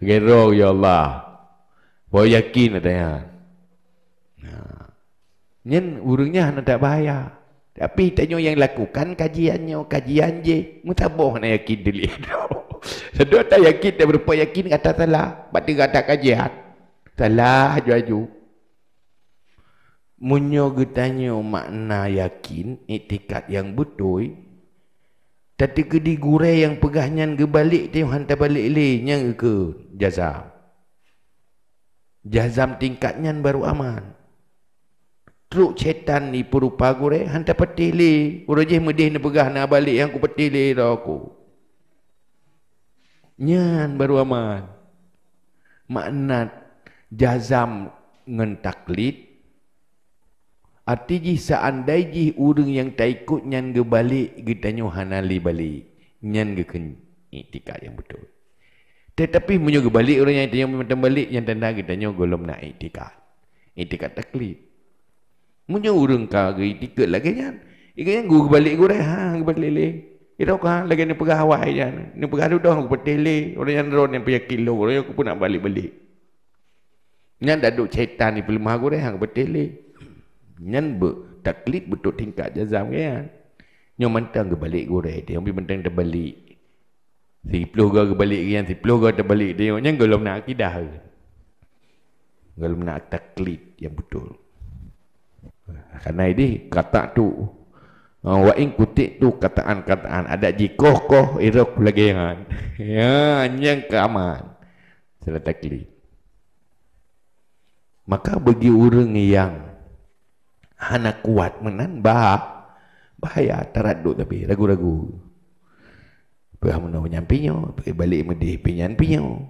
Gerok ya Allah. Bawa yakin lah tanya. Ha. urungnya hendak tak bayar. Tapi tanya yang lakukan kajiannya. Kajian je. Mutaboh nak yakin dulu. Sedua tak yakin. Tak berapa yakin kata telah, Bagi kata kajian. telah ju-ju. Munyo getanyo makna yakin Iktikat yang betul tapi ke digure yang pegahnyan ke balik Tiu hantar balik nyang ke jazam Jazam tingkatnya baru aman Teruk cetan ni perupa gure Hantar petih leh Urajih medih ni pegah nak balik Yang ku petih leh tau aku Nyan baru aman Makna jazam ngentaklit taklit Arti jih seandai jih urung yang tak ikut nyan ge balik ge tanyo hanali balik. Nyan ge ken iktikad yang betul. Tetapi munyo ge balik urang yang tanyo macam balik yang tanda kita tanyo golom nak iktikad. Iktikad taklid. Munyo urung ka ge iktikad lagi nyan. Ikanya gu ge balik gu ha, ha ge balik le. Itu kan ha, lagi ni pegah awak aja. Ni pegah tu dah aku petele. Orang yang ron yang payah kilo orang aku pun nak balik-balik. Nyan dah duk cetan ni pelumah gu rehang petele. Ha, nyan be taklid betul tingkat jazam ke ya. Nyo mantang ke balik gore dia, ambil mantang terbalik. Si puluh gore ke balik yang si puluh gore terbalik dia, nyan golong nak akidah. Golong nak taklid yang betul. Karena ini kata tu Uh, wa in kutik tu kataan-kataan ada jikoh koh irok lagi yang an. ya yang keaman selatakli maka bagi orang yang hana kuat menan bah bahaya teraduk tapi ragu-ragu pernah mana menyampinya pergi balik medih pinyan pinyo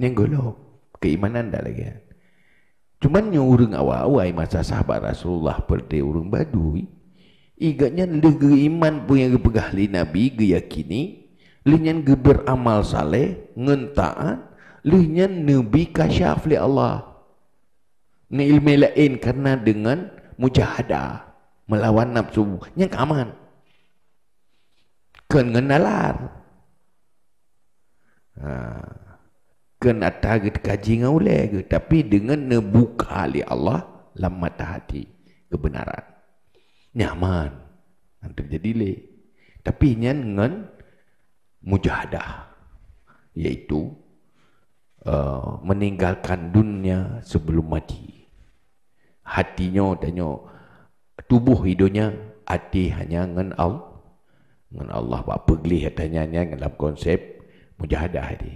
yang golok keimanan dah lagi cuman nyurung awal-awal masa sahabat Rasulullah perde urung badui igaknya lege iman punya pegahli nabi ge Lihnya lenyan ge saleh ngentaan Lihnya nabi kasyaf li Allah ni lain karena dengan mujahadah melawan nafsu yang aman kan ngenalar ha. kan atas kaji ngau le, tapi dengan nebuka li Allah lam mata hati kebenaran nyaman yang terjadi le tapi nyan ngan mujahadah yaitu uh, meninggalkan dunia sebelum mati hatinya tanya tubuh hidunya hati hanya dengan Allah dengan Allah buat apa gelih katanya dalam konsep mujahadah hati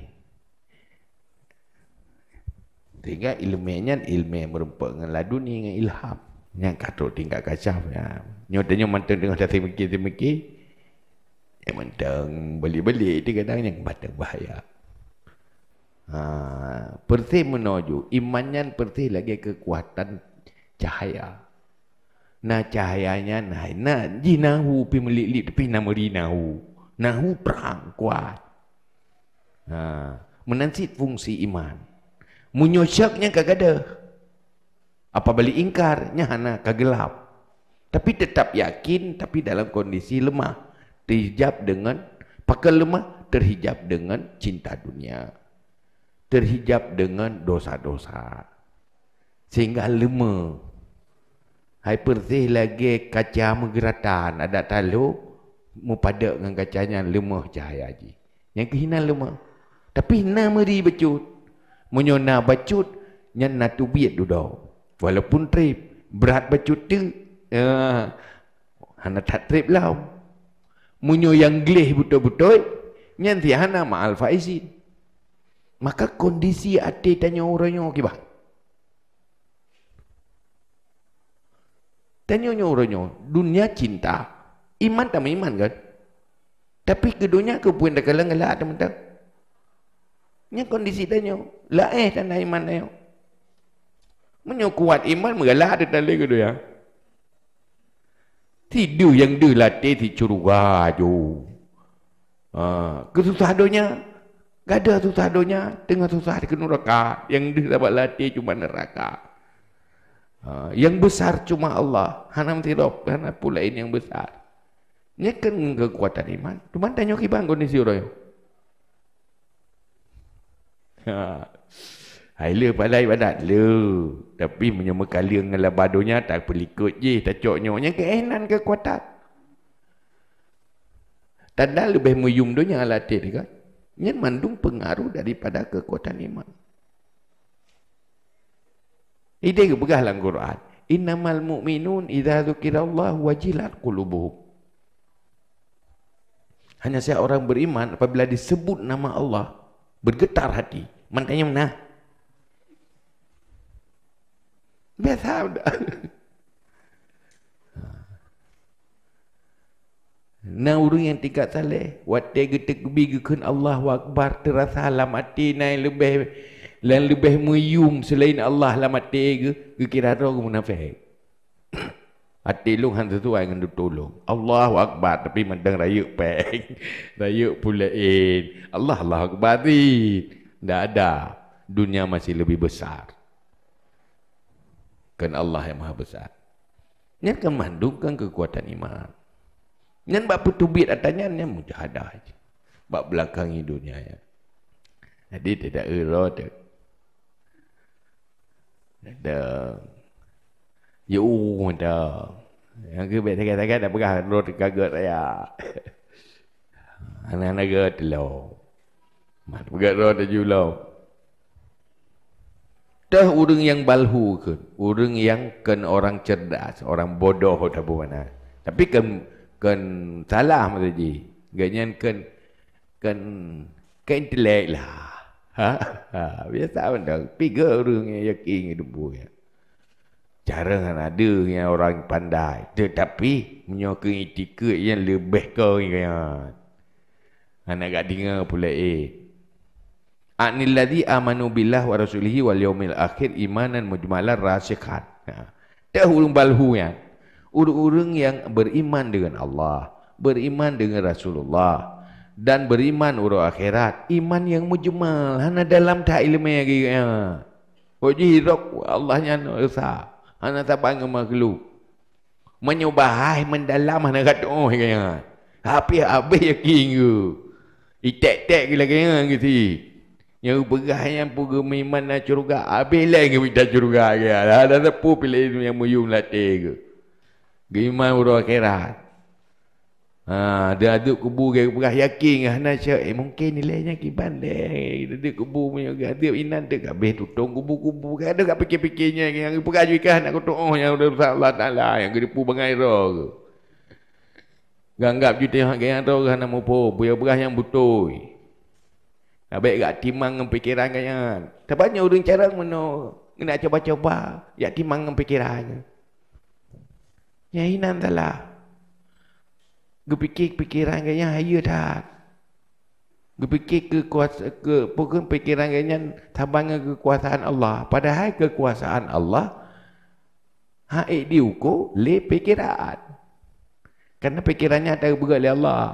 sehingga ilmiahnya ilmu yang merumpuk dengan laduni dengan ilham yang katuk tingkat kacau ya. nyodanya mantan dengan dati miki-miki yang mantan beli-beli itu kadang yang mantan bahaya Ha, persih menuju imannya persih lagi kekuatan cahaya. Na cahayanya na na jinahu pi melilit pi nama rinahu. Nahu perang kuat. Ha, menansit fungsi iman. Munyosyaknya kagada. Apa balik ingkar nya hana kagelap. Tapi tetap yakin tapi dalam kondisi lemah. Terhijab dengan pakai lemah terhijab dengan cinta dunia. Terhijab dengan dosa-dosa. Sehingga lemah Hai persih lagi kaca mengeratan ada talu mu pada dengan kacanya lemah cahaya haji. Yang kehina lemah. Tapi na meri becut. Menyona becut nyen natubiat tubiet dudo. Walaupun trip berat becut tu uh, hana tak trip lau. Munyo yang gleh butoi-butoi nyen ti hana ma alfa izin. Maka kondisi ate tanya orang orangnya kibah. Okay, Tanya orang orangnya, dunia cinta. Iman tak iman kan? Tapi ke dunia ke pun dah kalah ngelak teman-teman. Ini kondisi tanya. Lah eh tanda iman tanya. Menyo kuat iman mengalah ada tanda ke dunia. Ya? Tidur yang dia latih di curuga jo. Ha, kesusah dunia. Gak ada susah dunia. Tengah susah di neraka. Yang dia dapat latih cuma Neraka. Ha, yang besar cuma Allah. Hanam tidak karena pula ini yang besar. Ini kan kekuatan iman. Cuma tanya ke bang kondisi orang yang. Haila ha, pada ibadat lu. Tapi menyama kali dengan labadonya tak pelikut je. Tak coknya. keenan kekuatan. Tanda lebih muyum dunia latih Ini kan? mandung pengaruh daripada kekuatan iman. Ide ke pegahlah Quran. Innamal mu'minun idza dzukirallah wajilat qulubuhum. Hanya saya orang beriman apabila disebut nama Allah bergetar hati. Makanya mana? Biasa Na urung yang tingkat saleh, wa tegetek bigukeun Allah wakbar terasa alam ati nai lebih lain lebih muyum selain Allah lah mati ke ke kira tu aku munafik hati lu hantar tu yang nak tolong Allahu Akbar tapi mendeng rayuk peng rayuk pula in Allah Allah Akbar ni tak ada dunia masih lebih besar kan Allah yang maha besar Ini akan mandukan kekuatan iman Nen bab putubit atanya nen mujahadah aja. Bab belakang hidupnya Jadi tidak erat ada ya oh ada yang ke bet tengah tengah dah pegah roh gagak saya anak-anak gerak dulu mat pegah roh dah julo dah urang yang balhu ke urang yang ken orang cerdas orang bodoh dah bumana tapi ken ken salah mata ji gayanya ken ken ken intelek lah Ha? ha? Biasa benda. Tiga orang yang yakin itu buaya. Jarang kan ada yang orang pandai. Tetapi, menyokong etika yang lebih kau ingat. Anak gak dengar pula eh. Anilladhi amanu billah wa rasulihi wal yawmil akhir imanan mujmalan rasikhan. Ha. Dahulung balhu yang. Urung-urung yang beriman dengan Allah. Beriman dengan Rasulullah dan beriman uro akhirat iman yang mujmal hana dalam tak ilmu yang gaya uji hidup Allah yang nusa hana tak bangga makhluk menyubahai mendalam hana kata oh gaya tapi habis yang lah, kira itek-tek gila gaya gitu yang berah yang pun iman nak curuga habis lah yang minta curuga gaya ada sepul pilih yang muyum latih ke iman uro akhirat Ha, dia aduk kubur ke berah yakin ke Hana cakap, eh mungkin nilainya ke pandai. Dia aduk kubur punya ke inan dia kat beh tutung kubur-kubur ke ada kat pikir-pikirnya ke. Yang berah juga nak kutuk oh yang udah besar Allah Ta'ala yang kena pu bangai roh ke. Ganggap juta yang kaya roh ke Hana buya berah yang butoi. Nak baik timang dengan pikiran kaya. Tak banyak orang cara mana nak cuba-cuba. Ya timang dengan pikirannya. Ya inan salah. Gepikir pikiran kayaknya haya dah. Gepikir kekuasa ke pokok pikiran kayaknya tabang kekuasaan Allah. Padahal kekuasaan Allah haik diukur le pikiran. Karena pikirannya ada bergerak oleh Allah.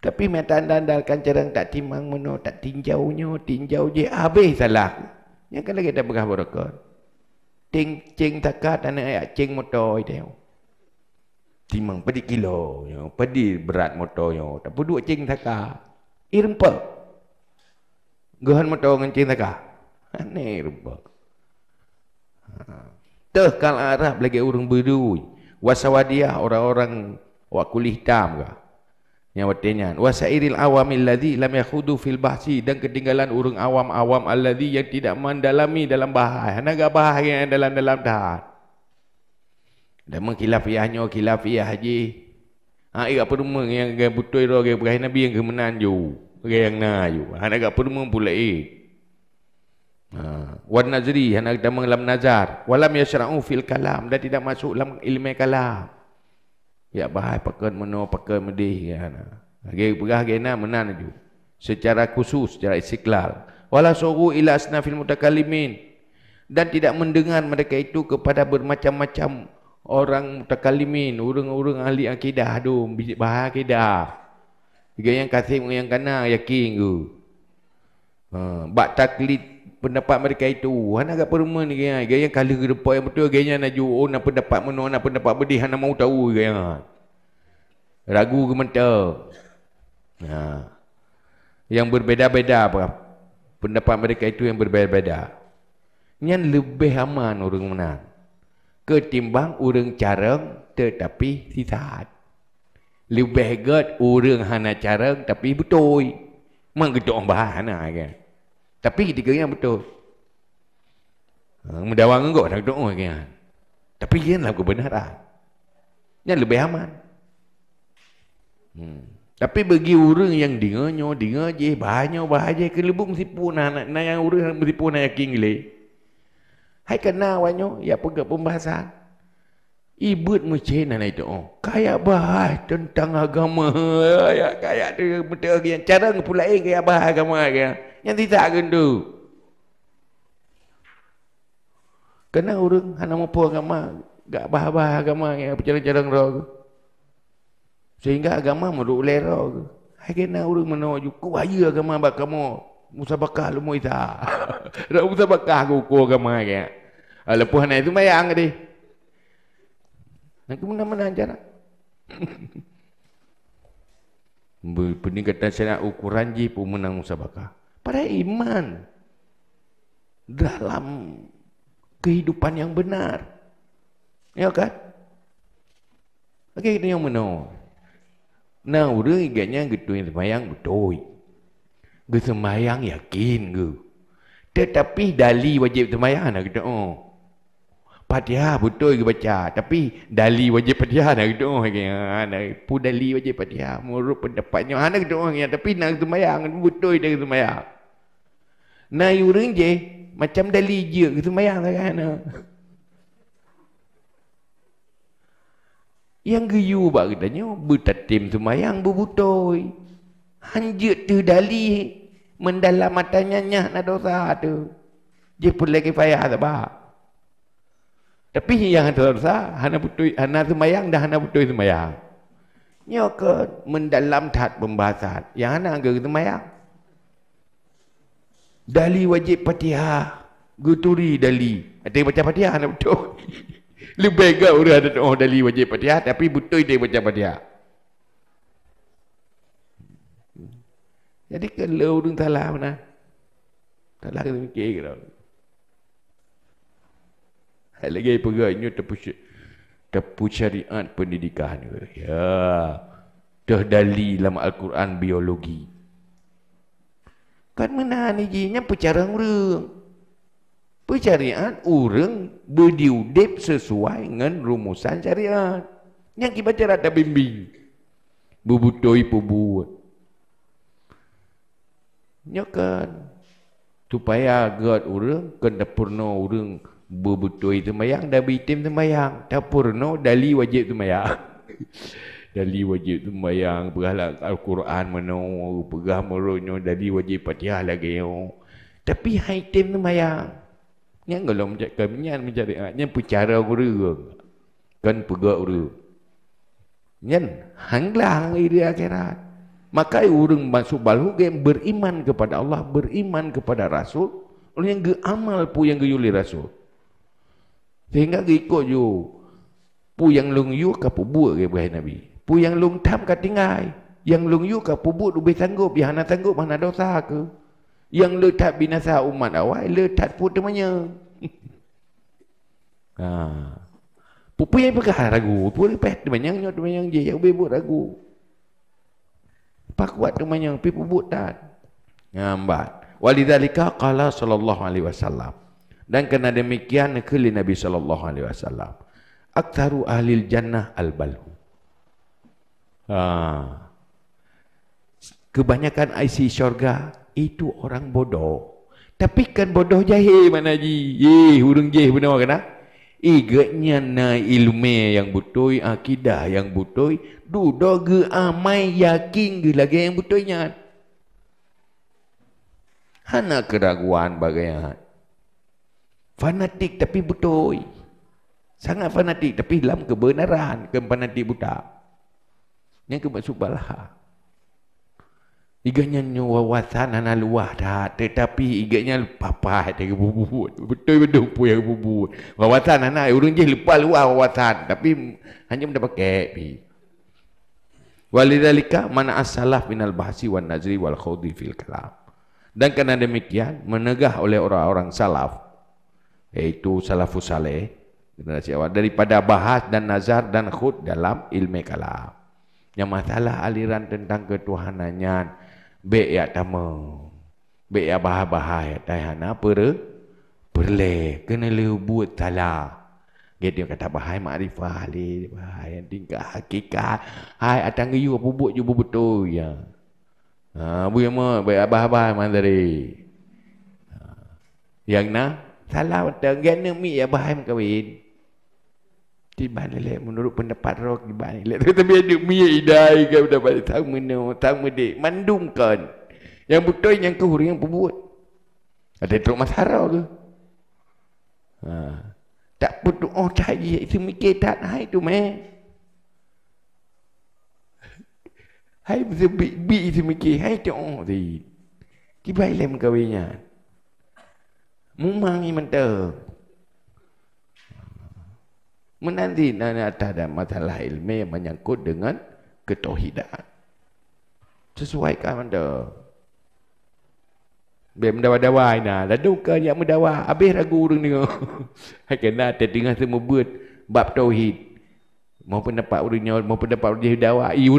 Tapi mata anda andalkan cerang tak timang mana, tak tinjau tinjaunya, tinjau je habis salah. Yang kan lagi tak berkah berokok. Ting ceng takat dan ayat ceng motor itu timang pedi kilo yo pedi berat motor, yo tapi dua cing taka irpa eh, gohan moto ngan cing taka ane irpa teh kal arah lagi urung berdui wasawadia orang-orang wa kulih tam ga yang bertanya wasairil awam alladhi lam yakhudu fil bahsi dan ketinggalan urung awam-awam alladhi yang tidak mendalami dalam bahaya. Hana ga bahaya yang dalam-dalam dah. Dan mengkilafiahnya, kilafiah haji. Ha, ikat perumah yang gaya butuh itu, gaya berkahir Nabi yang kemenang ju. Gaya yang nak ju. Hanya gaya perumah pula ik. Eh. Ha, wan nazri, hanya kita mengalami nazar. Walam ya syara'u fil kalam. dan tidak masuk dalam ilmu kalam. Ya bahai pakai mano, pakai medih. Gaya berkahir, gaya nak menang ju. Secara khusus, secara istiklal. Walau suhu ila asnafil mutakalimin. Dan tidak mendengar mereka itu kepada bermacam-macam orang mutakallimin, urang-urang ahli akidah tu, bahan akidah. Juga yang kasih yang kena yakin tu. Ha, bak taklid pendapat mereka itu. Hana agak perumah ni kan. Gaya yang kala depan yang betul, gaya yang naju. Oh, nak pendapat mana, nak pendapat berdih. Hana mau tahu gaya Ragu ke mata. Ha. Yang berbeza-beza apa? Pendapat mereka itu yang berbeza-beza, Ini yang lebih aman orang menang ketimbang urang carang tetapi sihat. Lebih gad urang hana carang tapi betul. Mang gedok bahana kan. Tapi ketika yang betul. Ha, Mendawang engkau dah gedok kan. Tapi yang lah kebenaran. Ini lebih aman. Hmm. Tapi bagi orang yang dengarnya, dengar je, banyak-banyak ke lebih sipu nak, nak, nak yang orang yang sipu nak yakin gila. Like. Hai kenal wanyo, ya pegak pembahasan. Ibut mucina na itu. Oh, kaya bahas tentang agama. Ya kaya dia betul yang cara ngepulai eh, kaya bahas agama kaya. Yang tidak gendu. Kena urung hana mupo agama, gak bahas-bahas agama yang bercerang-cerang roh. Sehingga agama mudah ulera ke. Hai kena urung menuju ku ayu agama bakamu. Musabakah lumu itah. Rau musabakah ku ku agama kaya. Kalau ah, puhan itu mayang di. Nanti mana mana ajar. Bening kata saya nak ukuran ji pun menang musabaka. Pada iman dalam kehidupan yang benar. Ya kan? Okay kita yang menang. Nah, udah ingatnya gitu yang semayang betul. Gitu semayang yakin gue. Tetapi dali wajib semayang anak lah kita. Oh, Padia betul ke baca tapi dali wajib padia nak doa lagi ha pu dali wajib Fatihah menurut pendapatnya ha nak doa lagi tapi nak sembahyang betul dia sembahyang na yurung je macam dali je ke sembahyang kan ha yang geyu ba katanya betatim sembahyang berbutoi hanjut tu dali mendalam matanya nyah na dosa tu dia pun lagi payah sebab tapi yang terasa, hana putui, hana semayang dah hana putui semayang. Nyo ke mendalam tak pembahasan. Yang hana anggar semayang. Dali wajib patiha. Guturi dali. Dia baca patiha hana putui. Lebih ke orang ada oh, dali wajib patiha. Tapi putui dia baca patiha. Jadi kalau orang salah mana? Salah ke mikir ke Hal lagi pegawai ini tepu, tepu syariat pendidikan. Ya. Dah dali dalam Al-Quran biologi. Kan mana ni jinya pecara ngurung. Pecariaan orang berdiudip sesuai dengan rumusan syariat. Yang kita baca rata bimbing. buat. pembuat. Nyokan. Tupaya agak orang, kena pernah orang berbetul itu mayang dah beritim itu mayang tak purno dali wajib itu mayang dali wajib itu mayang berhalak Al-Quran mana pegah merunya dali wajib patiah lagi tapi haitim itu mayang ni kalau macam kami ni mencari ah, ni pecara guru kan pegak guru ni hanglah hari akhirat maka orang masuk balu yang beriman kepada Allah beriman kepada Rasul orang yang amal pun yang geyuli Rasul Sehingga ikut yo. Pu yang lung yo ka pu buat ke buah Nabi. Pu yang lung tam ka tinggal. Yang lung yo ka pu buat lebih sanggup. Yang anak sanggup mana dosa ke. Yang letak binasa umat awal. Letak pu temannya. ha. Pupu yang pegah ragu. Pupu yang pegah temannya. Yang temannya je. Yang lebih buat ragu. Pakuat temannya. pipu buat tak. Ngambat. Walidhalika kala sallallahu alaihi wasallam dan kerana demikian kelih Nabi sallallahu alaihi wasallam aktaru ahli jannah al balhu ha. kebanyakan IC syurga itu orang bodoh tapi kan bodoh jahil mana ji eh hurung jeh benar kena ha? Igaknya na ilmu yang butoi akidah yang butoi duduk ge amai yakin ge lagi yang butoinya. Kan? Hana keraguan bagai fanatik tapi betul. Sangat fanatik tapi dalam kebenaran ke fanatik buta. yang aku maksud balah. Iganya wawasan anak luah dah. Tetapi iganya papa dari bubut. Betul-betul pun yang bubut. Wawasan anak orang je lupa luah wawasan. Tapi hanya benda pakai. Pi. Walidhalika mana asalah minal bahasi wal nazri wal khawdi fil kalam. Dan kerana demikian menegah oleh orang-orang salaf. Yaitu salafus saleh generasi awal daripada bahas dan nazar dan khut dalam ilmu kalam. Yang masalah aliran tentang ketuhanannya be ya tama. Be ya bahas-bahas ya tahana pere perle kena le buat salah. Gitu kata bahai makrifah ahli bahai tingkah tinggal hakikat. Hai atang you apa buat jubu betul ya. Ha bu yang mah be bahas-bahas mandari. Ha. Yang nak Salah betul. Gana mi ya bahan kahwin. Tiba lele menurut pendapat roh tiba lele. Tapi ada mi ya idai kau dah balik tahu mana tahu mana mandungkan. Yang betul yang kehuri yang pembuat. Ada teruk masara ke? Ha. Tak perlu oh cahaya itu mikir tak naik tu meh. Hai mesti bi bi itu mikir hai tu oh tu. Tiba lele kahwinnya. Mumang ni mente. Menanti nanti ada, ada masalah ilmu yang menyangkut dengan ketohidan. Sesuai kan mente. Biar mendawa-dawa ini. Lah Lalu ke yang mendawa. Habis ragu orang kan lah, dengar. Saya kena tertinggal semua buat bab tauhid. Mau pun dapat orang nyawa, mau pun dapat orang jahil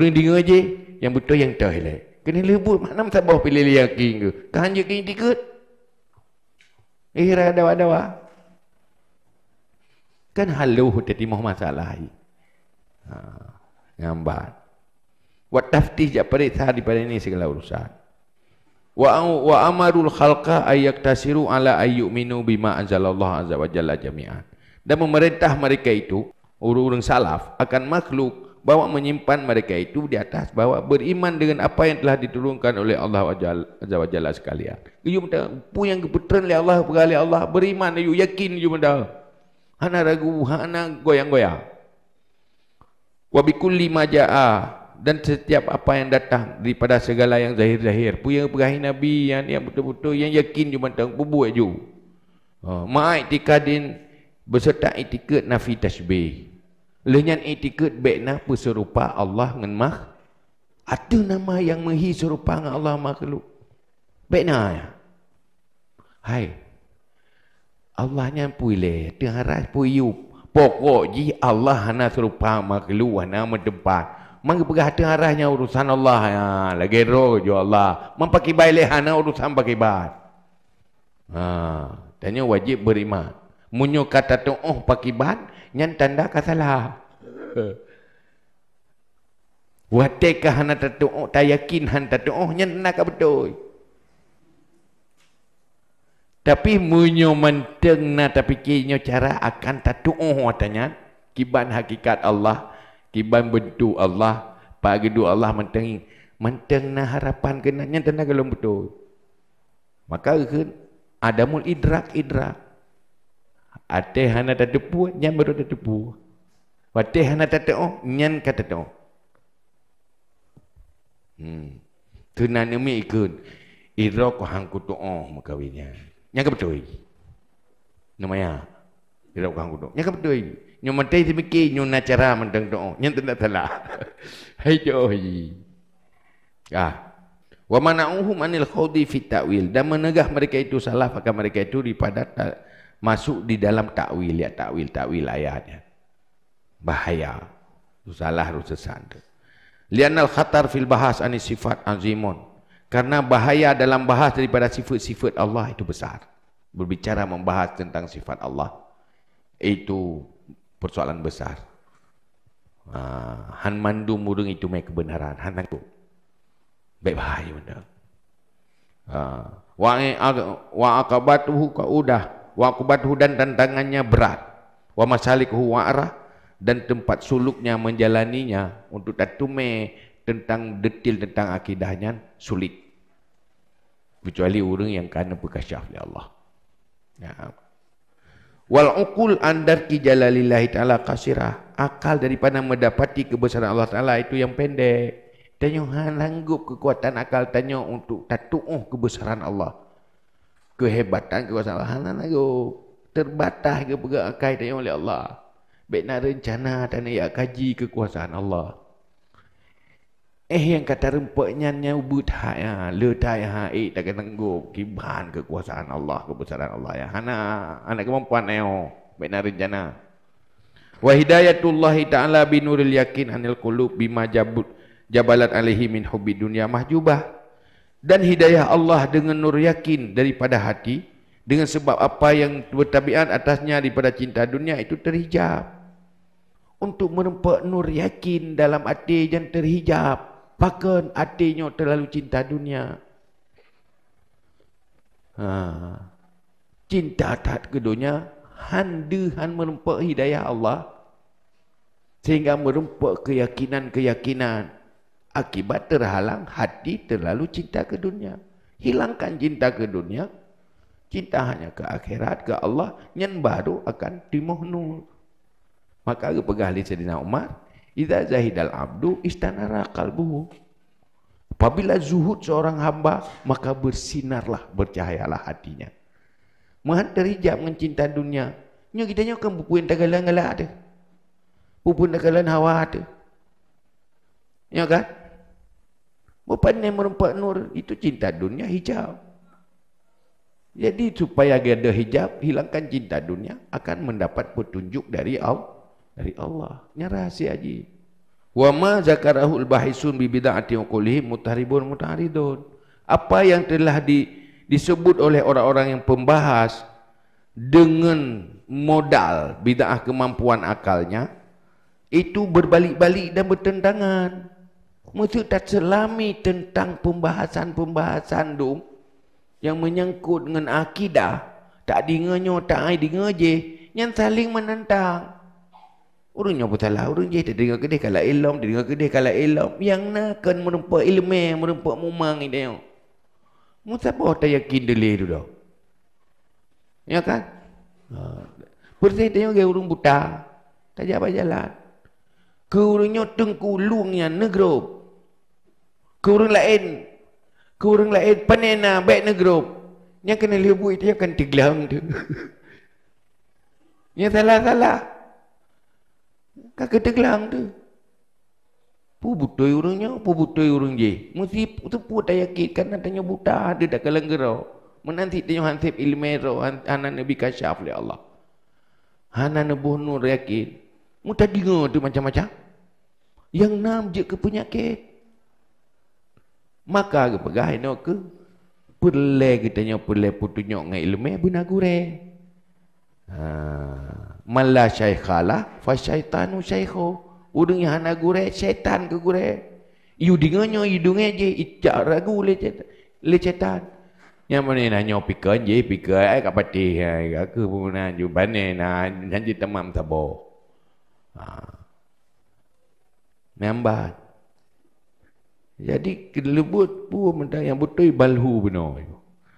dengar je. Yang betul yang tahu lah. Kena lebut. Mana sabar pilih yang kini ke? Kan je Eh ada dawa wa. Kan halu jadi mau masalah. Ha, nyambat. Wat taftih ja perisah di pada ini segala urusan. Wa wa amarul khalqa ayak tasiru ala ayyu minu bima anzalallahu azza wa jami'an. Dan memerintah mereka itu urung salaf akan makhluk bawa menyimpan mereka itu di atas bawa beriman dengan apa yang telah diturunkan oleh Allah Azza wa Jalla sekalian. Iyu minta pun yang kebetulan oleh Allah pegali Allah beriman iyu ya yakin iyu minta. Hana ragu, hana goyang-goyang. Wa bi kulli ma jaa dan setiap apa yang datang daripada segala yang zahir-zahir pun yang pegahi nabi yang yang betul-betul yang yakin iyu minta bubuh iyu. Ha, ma'itikadin beserta itikad nafi tasbih. Lenyan etiket bekna peserupa Allah dengan mak. Ada nama yang menghi serupa dengan Allah makhluk. Bekna ya. Hai. Allah ni yang puile. Tengah puyu. Pokok ji Allah hana serupa makhluk. Hana mendepan. Mangi pegah tengah urusan Allah. Ya. Lagi roh jo Allah. Mampak kibai hana urusan pakai Ha. Tanya wajib beriman munyo kata tu oh pakiban nyan tanda kasala wate ka hana tatu oh ta yakin han tatu oh nyan tanda ka betul tapi munyo menteng na tapi kinyo cara akan tatu oh watanya kiban hakikat Allah kiban bentuk Allah pagi dua Allah menteng menteng na harapan kena nyan tanda kalau betul maka ada mul idrak idrak Ateh hana ta tepu, nyam baru ta tepu. Wateh hana ta teo, oh, nyam ka ta teo. Oh. Hmm. Tu na ni mi ikun. Iro ko hang ku oh, ya. tu oh makawinya. Nyang ka betoi. Namaya. Iro ko hang ku tu. Nyang ka betoi. Nyu matei miki, nyu na cara mandang tu oh. Nyang tenda tala. Hai joi. Ah. Wa mana'uhum anil khawdi fit ta'wil. Dan menegah mereka itu salah, maka mereka itu daripada ta'wil masuk di dalam takwil ya takwil takwil ayatnya bahaya salah rusesan Lian al khatar fil bahas ani sifat anzimun karena bahaya dalam bahas daripada sifat-sifat Allah itu besar berbicara membahas tentang sifat Allah itu persoalan besar ha, han mandu murung itu mai kebenaran han mandu baik bahaya benda ha, wa aqabatuhu ka wa hudan dan tantangannya berat wa masalikhu huwa arah dan tempat suluknya menjalaninya untuk datume tentang detil tentang akidahnya sulit kecuali orang yang kena berkasyaf ya Allah ya wal uqul andar ki jalalillah taala kasirah akal daripada mendapati kebesaran Allah taala itu yang pendek tanya hang langgup kekuatan akal tanya untuk tatuuh kebesaran Allah kehebatan kekuasaan Allah tu terbatas ke pegakai dia oleh Allah. Bekna rencana dan ia kaji kekuasaan Allah. Eh yang kata rempeknya nyebut haya, ha, letai ha eh tak tanggung kibahan kekuasaan Allah, kebesaran Allah ya. Hana anak kemampuan ayo oh. bekna rencana. Wa hidayatullah ta'ala binuril yakin anil qulub bima jabut jabalat alaihi min hubbi dunya mahjubah dan hidayah Allah dengan nur yakin daripada hati dengan sebab apa yang bertabiat atasnya daripada cinta dunia itu terhijab untuk menempat nur yakin dalam hati yang terhijab bahkan hatinya terlalu cinta dunia ha. cinta tak ke dunia handa han hidayah Allah sehingga merempak keyakinan-keyakinan akibat terhalang hati terlalu cinta ke dunia. Hilangkan cinta ke dunia, cinta hanya ke akhirat, ke Allah, yang baru akan dimohnul. Maka aku pegah hadis Sayyidina Umar, Iza zahidal abdu istanara kalbuhu. Apabila zuhud seorang hamba, maka bersinarlah, bercahayalah hatinya. Mahan terhijab dengan cinta dunia. Nyo kita nyo kan pupuin tagalan ada. Pupuin tagalan hawa ada. Nyo kan? Berpandai merempak nur itu cinta dunia hijab. Jadi supaya ada hijab, hilangkan cinta dunia akan mendapat petunjuk dari Allah. Dari Allah. Ini rahasia haji. Wa ma zakarahu al-bahisun bi bid'ati uqulihi mutaribun mutaridun. Apa yang telah di, disebut oleh orang-orang yang pembahas dengan modal bid'ah kemampuan akalnya itu berbalik-balik dan bertentangan mesti tak selami tentang pembahasan-pembahasan tu yang menyangkut dengan akidah tak dengarnya tak ai dengar yang saling menentang urunnya pun salah orang je dia dengar kedai kalau elam dia dengar kedai kalau elam yang nak kan merupa ilmu merupa mumang ini yang Musa tak yakin dia leh dulu ya kan ha. bersih dia juga urung buta tak jalan jalan ke tengkulungnya tengku Kurang lain Kurang lain panena, Baik negro Yang kena lebu itu Yang kena tiglang tu Ni salah-salah Kaka tiglang tu Pu butoi orangnya Pu butoi orang je Mesti tu pu tak yakin ada tanya buta Ada tak kalang gerau Menanti tanya hansip ilmero Hana Nabi kasyaf oleh Allah Hana Nabi Nur yakin Mu tadi dengar tu macam-macam Yang nam je ke penyakit Maka ke pegahai nak ke Perle kita nyok perle putu nyok ngai ilmu ya eh, bina gure. Ha. Malah syaikhala, fa syaitanu syaikho. Udungnya hana gure, syaitan ke gure. Iu dengannya, iu dengar je, icak ragu le cetan. Le cetan. Yang mana nak nyok pikan je, pikan eh kat pati. Aku pun nak nyok bane, nak nyok temam sabo. Ha. Nambat. Jadi lembut pun benda yang betul balhu benar.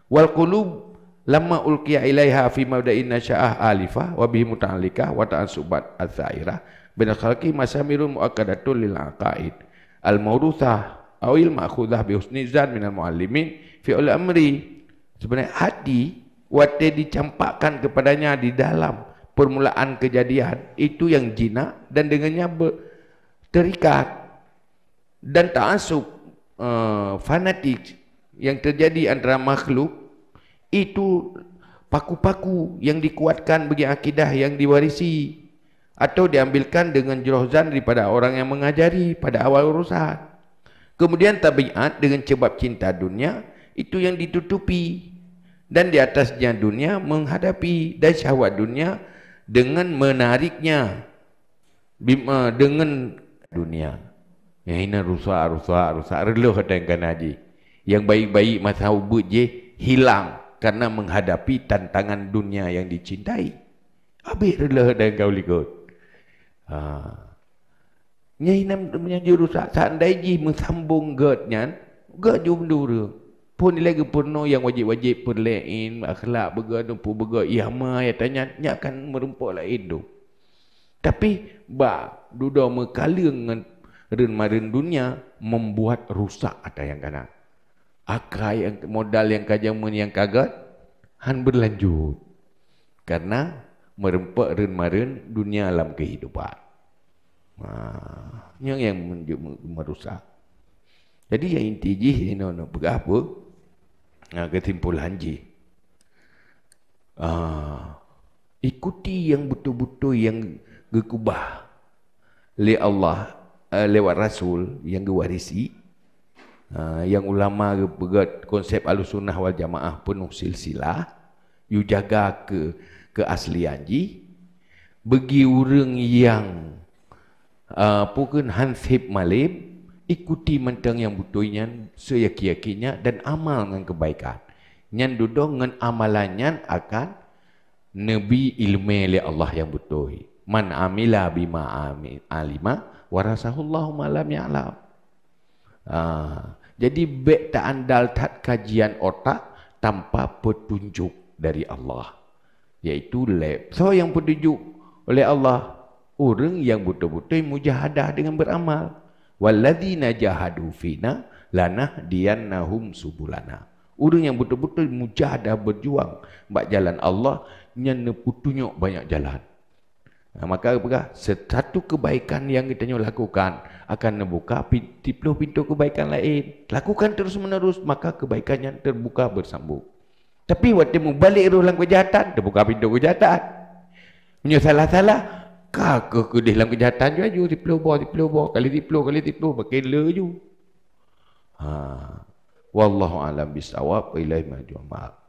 Wal qulub lama ulqiya ilaiha fi mabda'in nasha'ah alifa wa bihi muta'alliqah wa ta'assubat al-tha'irah bin al-khalqi masamirul mu'akkadatul lil aqaid al-mawruthah aw il ma'khudhah bi husni zan min al-muallimin fi ul amri sebenarnya hati wate dicampakkan kepadanya di dalam permulaan kejadian itu yang jinak dan dengannya ber- terikat dan ta'asub uh, fanatik yang terjadi antara makhluk itu paku-paku yang dikuatkan bagi akidah yang diwarisi atau diambilkan dengan jurhuzan daripada orang yang mengajari pada awal urusan kemudian tabiat dengan sebab cinta dunia itu yang ditutupi dan di atasnya dunia menghadapi dan syahwat dunia dengan menariknya eh, dengan dunia yang ini rusak, rusak, rusak. Reluh dengan haji. Yang baik-baik masa ubud je, hilang. Karena menghadapi tantangan dunia yang dicintai. Habis reluh yang kau likut. Ha. Nya inam punya rusak. Seandai ji mensambung gerd nyan, gerd jom Pun lagi purno yang wajib-wajib perlein, akhlak bergerd, nupu bergerd, iya ma, ya tanya, nyakkan merumpuk lah hidup. Tapi, ba, duduk mekali dengan rin-marin dunia membuat rusak ada yang kena. Aka yang modal yang kajang mun yang kagat han berlanjut. Karena merempak rin-marin dunia alam kehidupan. Ha, yang merusak. Jadi yang inti ji ini nak apa? Nah, ha, ketimpulan ji. Ah, ikuti yang betul-betul yang gekubah li Allah uh, lewat rasul yang diwarisi uh, yang ulama pegat konsep alusunah sunnah wal jamaah penuh silsilah you jaga ke keaslian ji bagi orang yang uh, eh, pun hansip malib ikuti mentang yang butuhnya seyakin dan amal dengan kebaikan nyan duduk dengan amalannya akan nabi ilmu oleh Allah yang betul man amila bima alimah warasahullahu malam ya'lam. Ha. Jadi baik tak andal tak kajian otak tanpa petunjuk dari Allah. Yaitu lab. So yang petunjuk oleh Allah. Orang yang betul-betul mujahadah dengan beramal. Walladzina jahadu fina lanah diannahum subulana. Orang yang betul-betul mujahadah berjuang. Bak jalan Allah, nyana petunjuk banyak jalan maka apa? Satu kebaikan yang kita nyo lakukan akan membuka pintu pintu kebaikan lain. Lakukan terus menerus maka kebaikan yang terbuka bersambung. Tapi waktu mau balik roh dalam kejahatan, terbuka pintu kejahatan. Nyo salah-salah ka ke ke dalam kejahatan jo aju tiplo bo tiplo bo kali tiplo kali tiplo makin le ju. Ha. Wallahu alam bisawab maju maaf.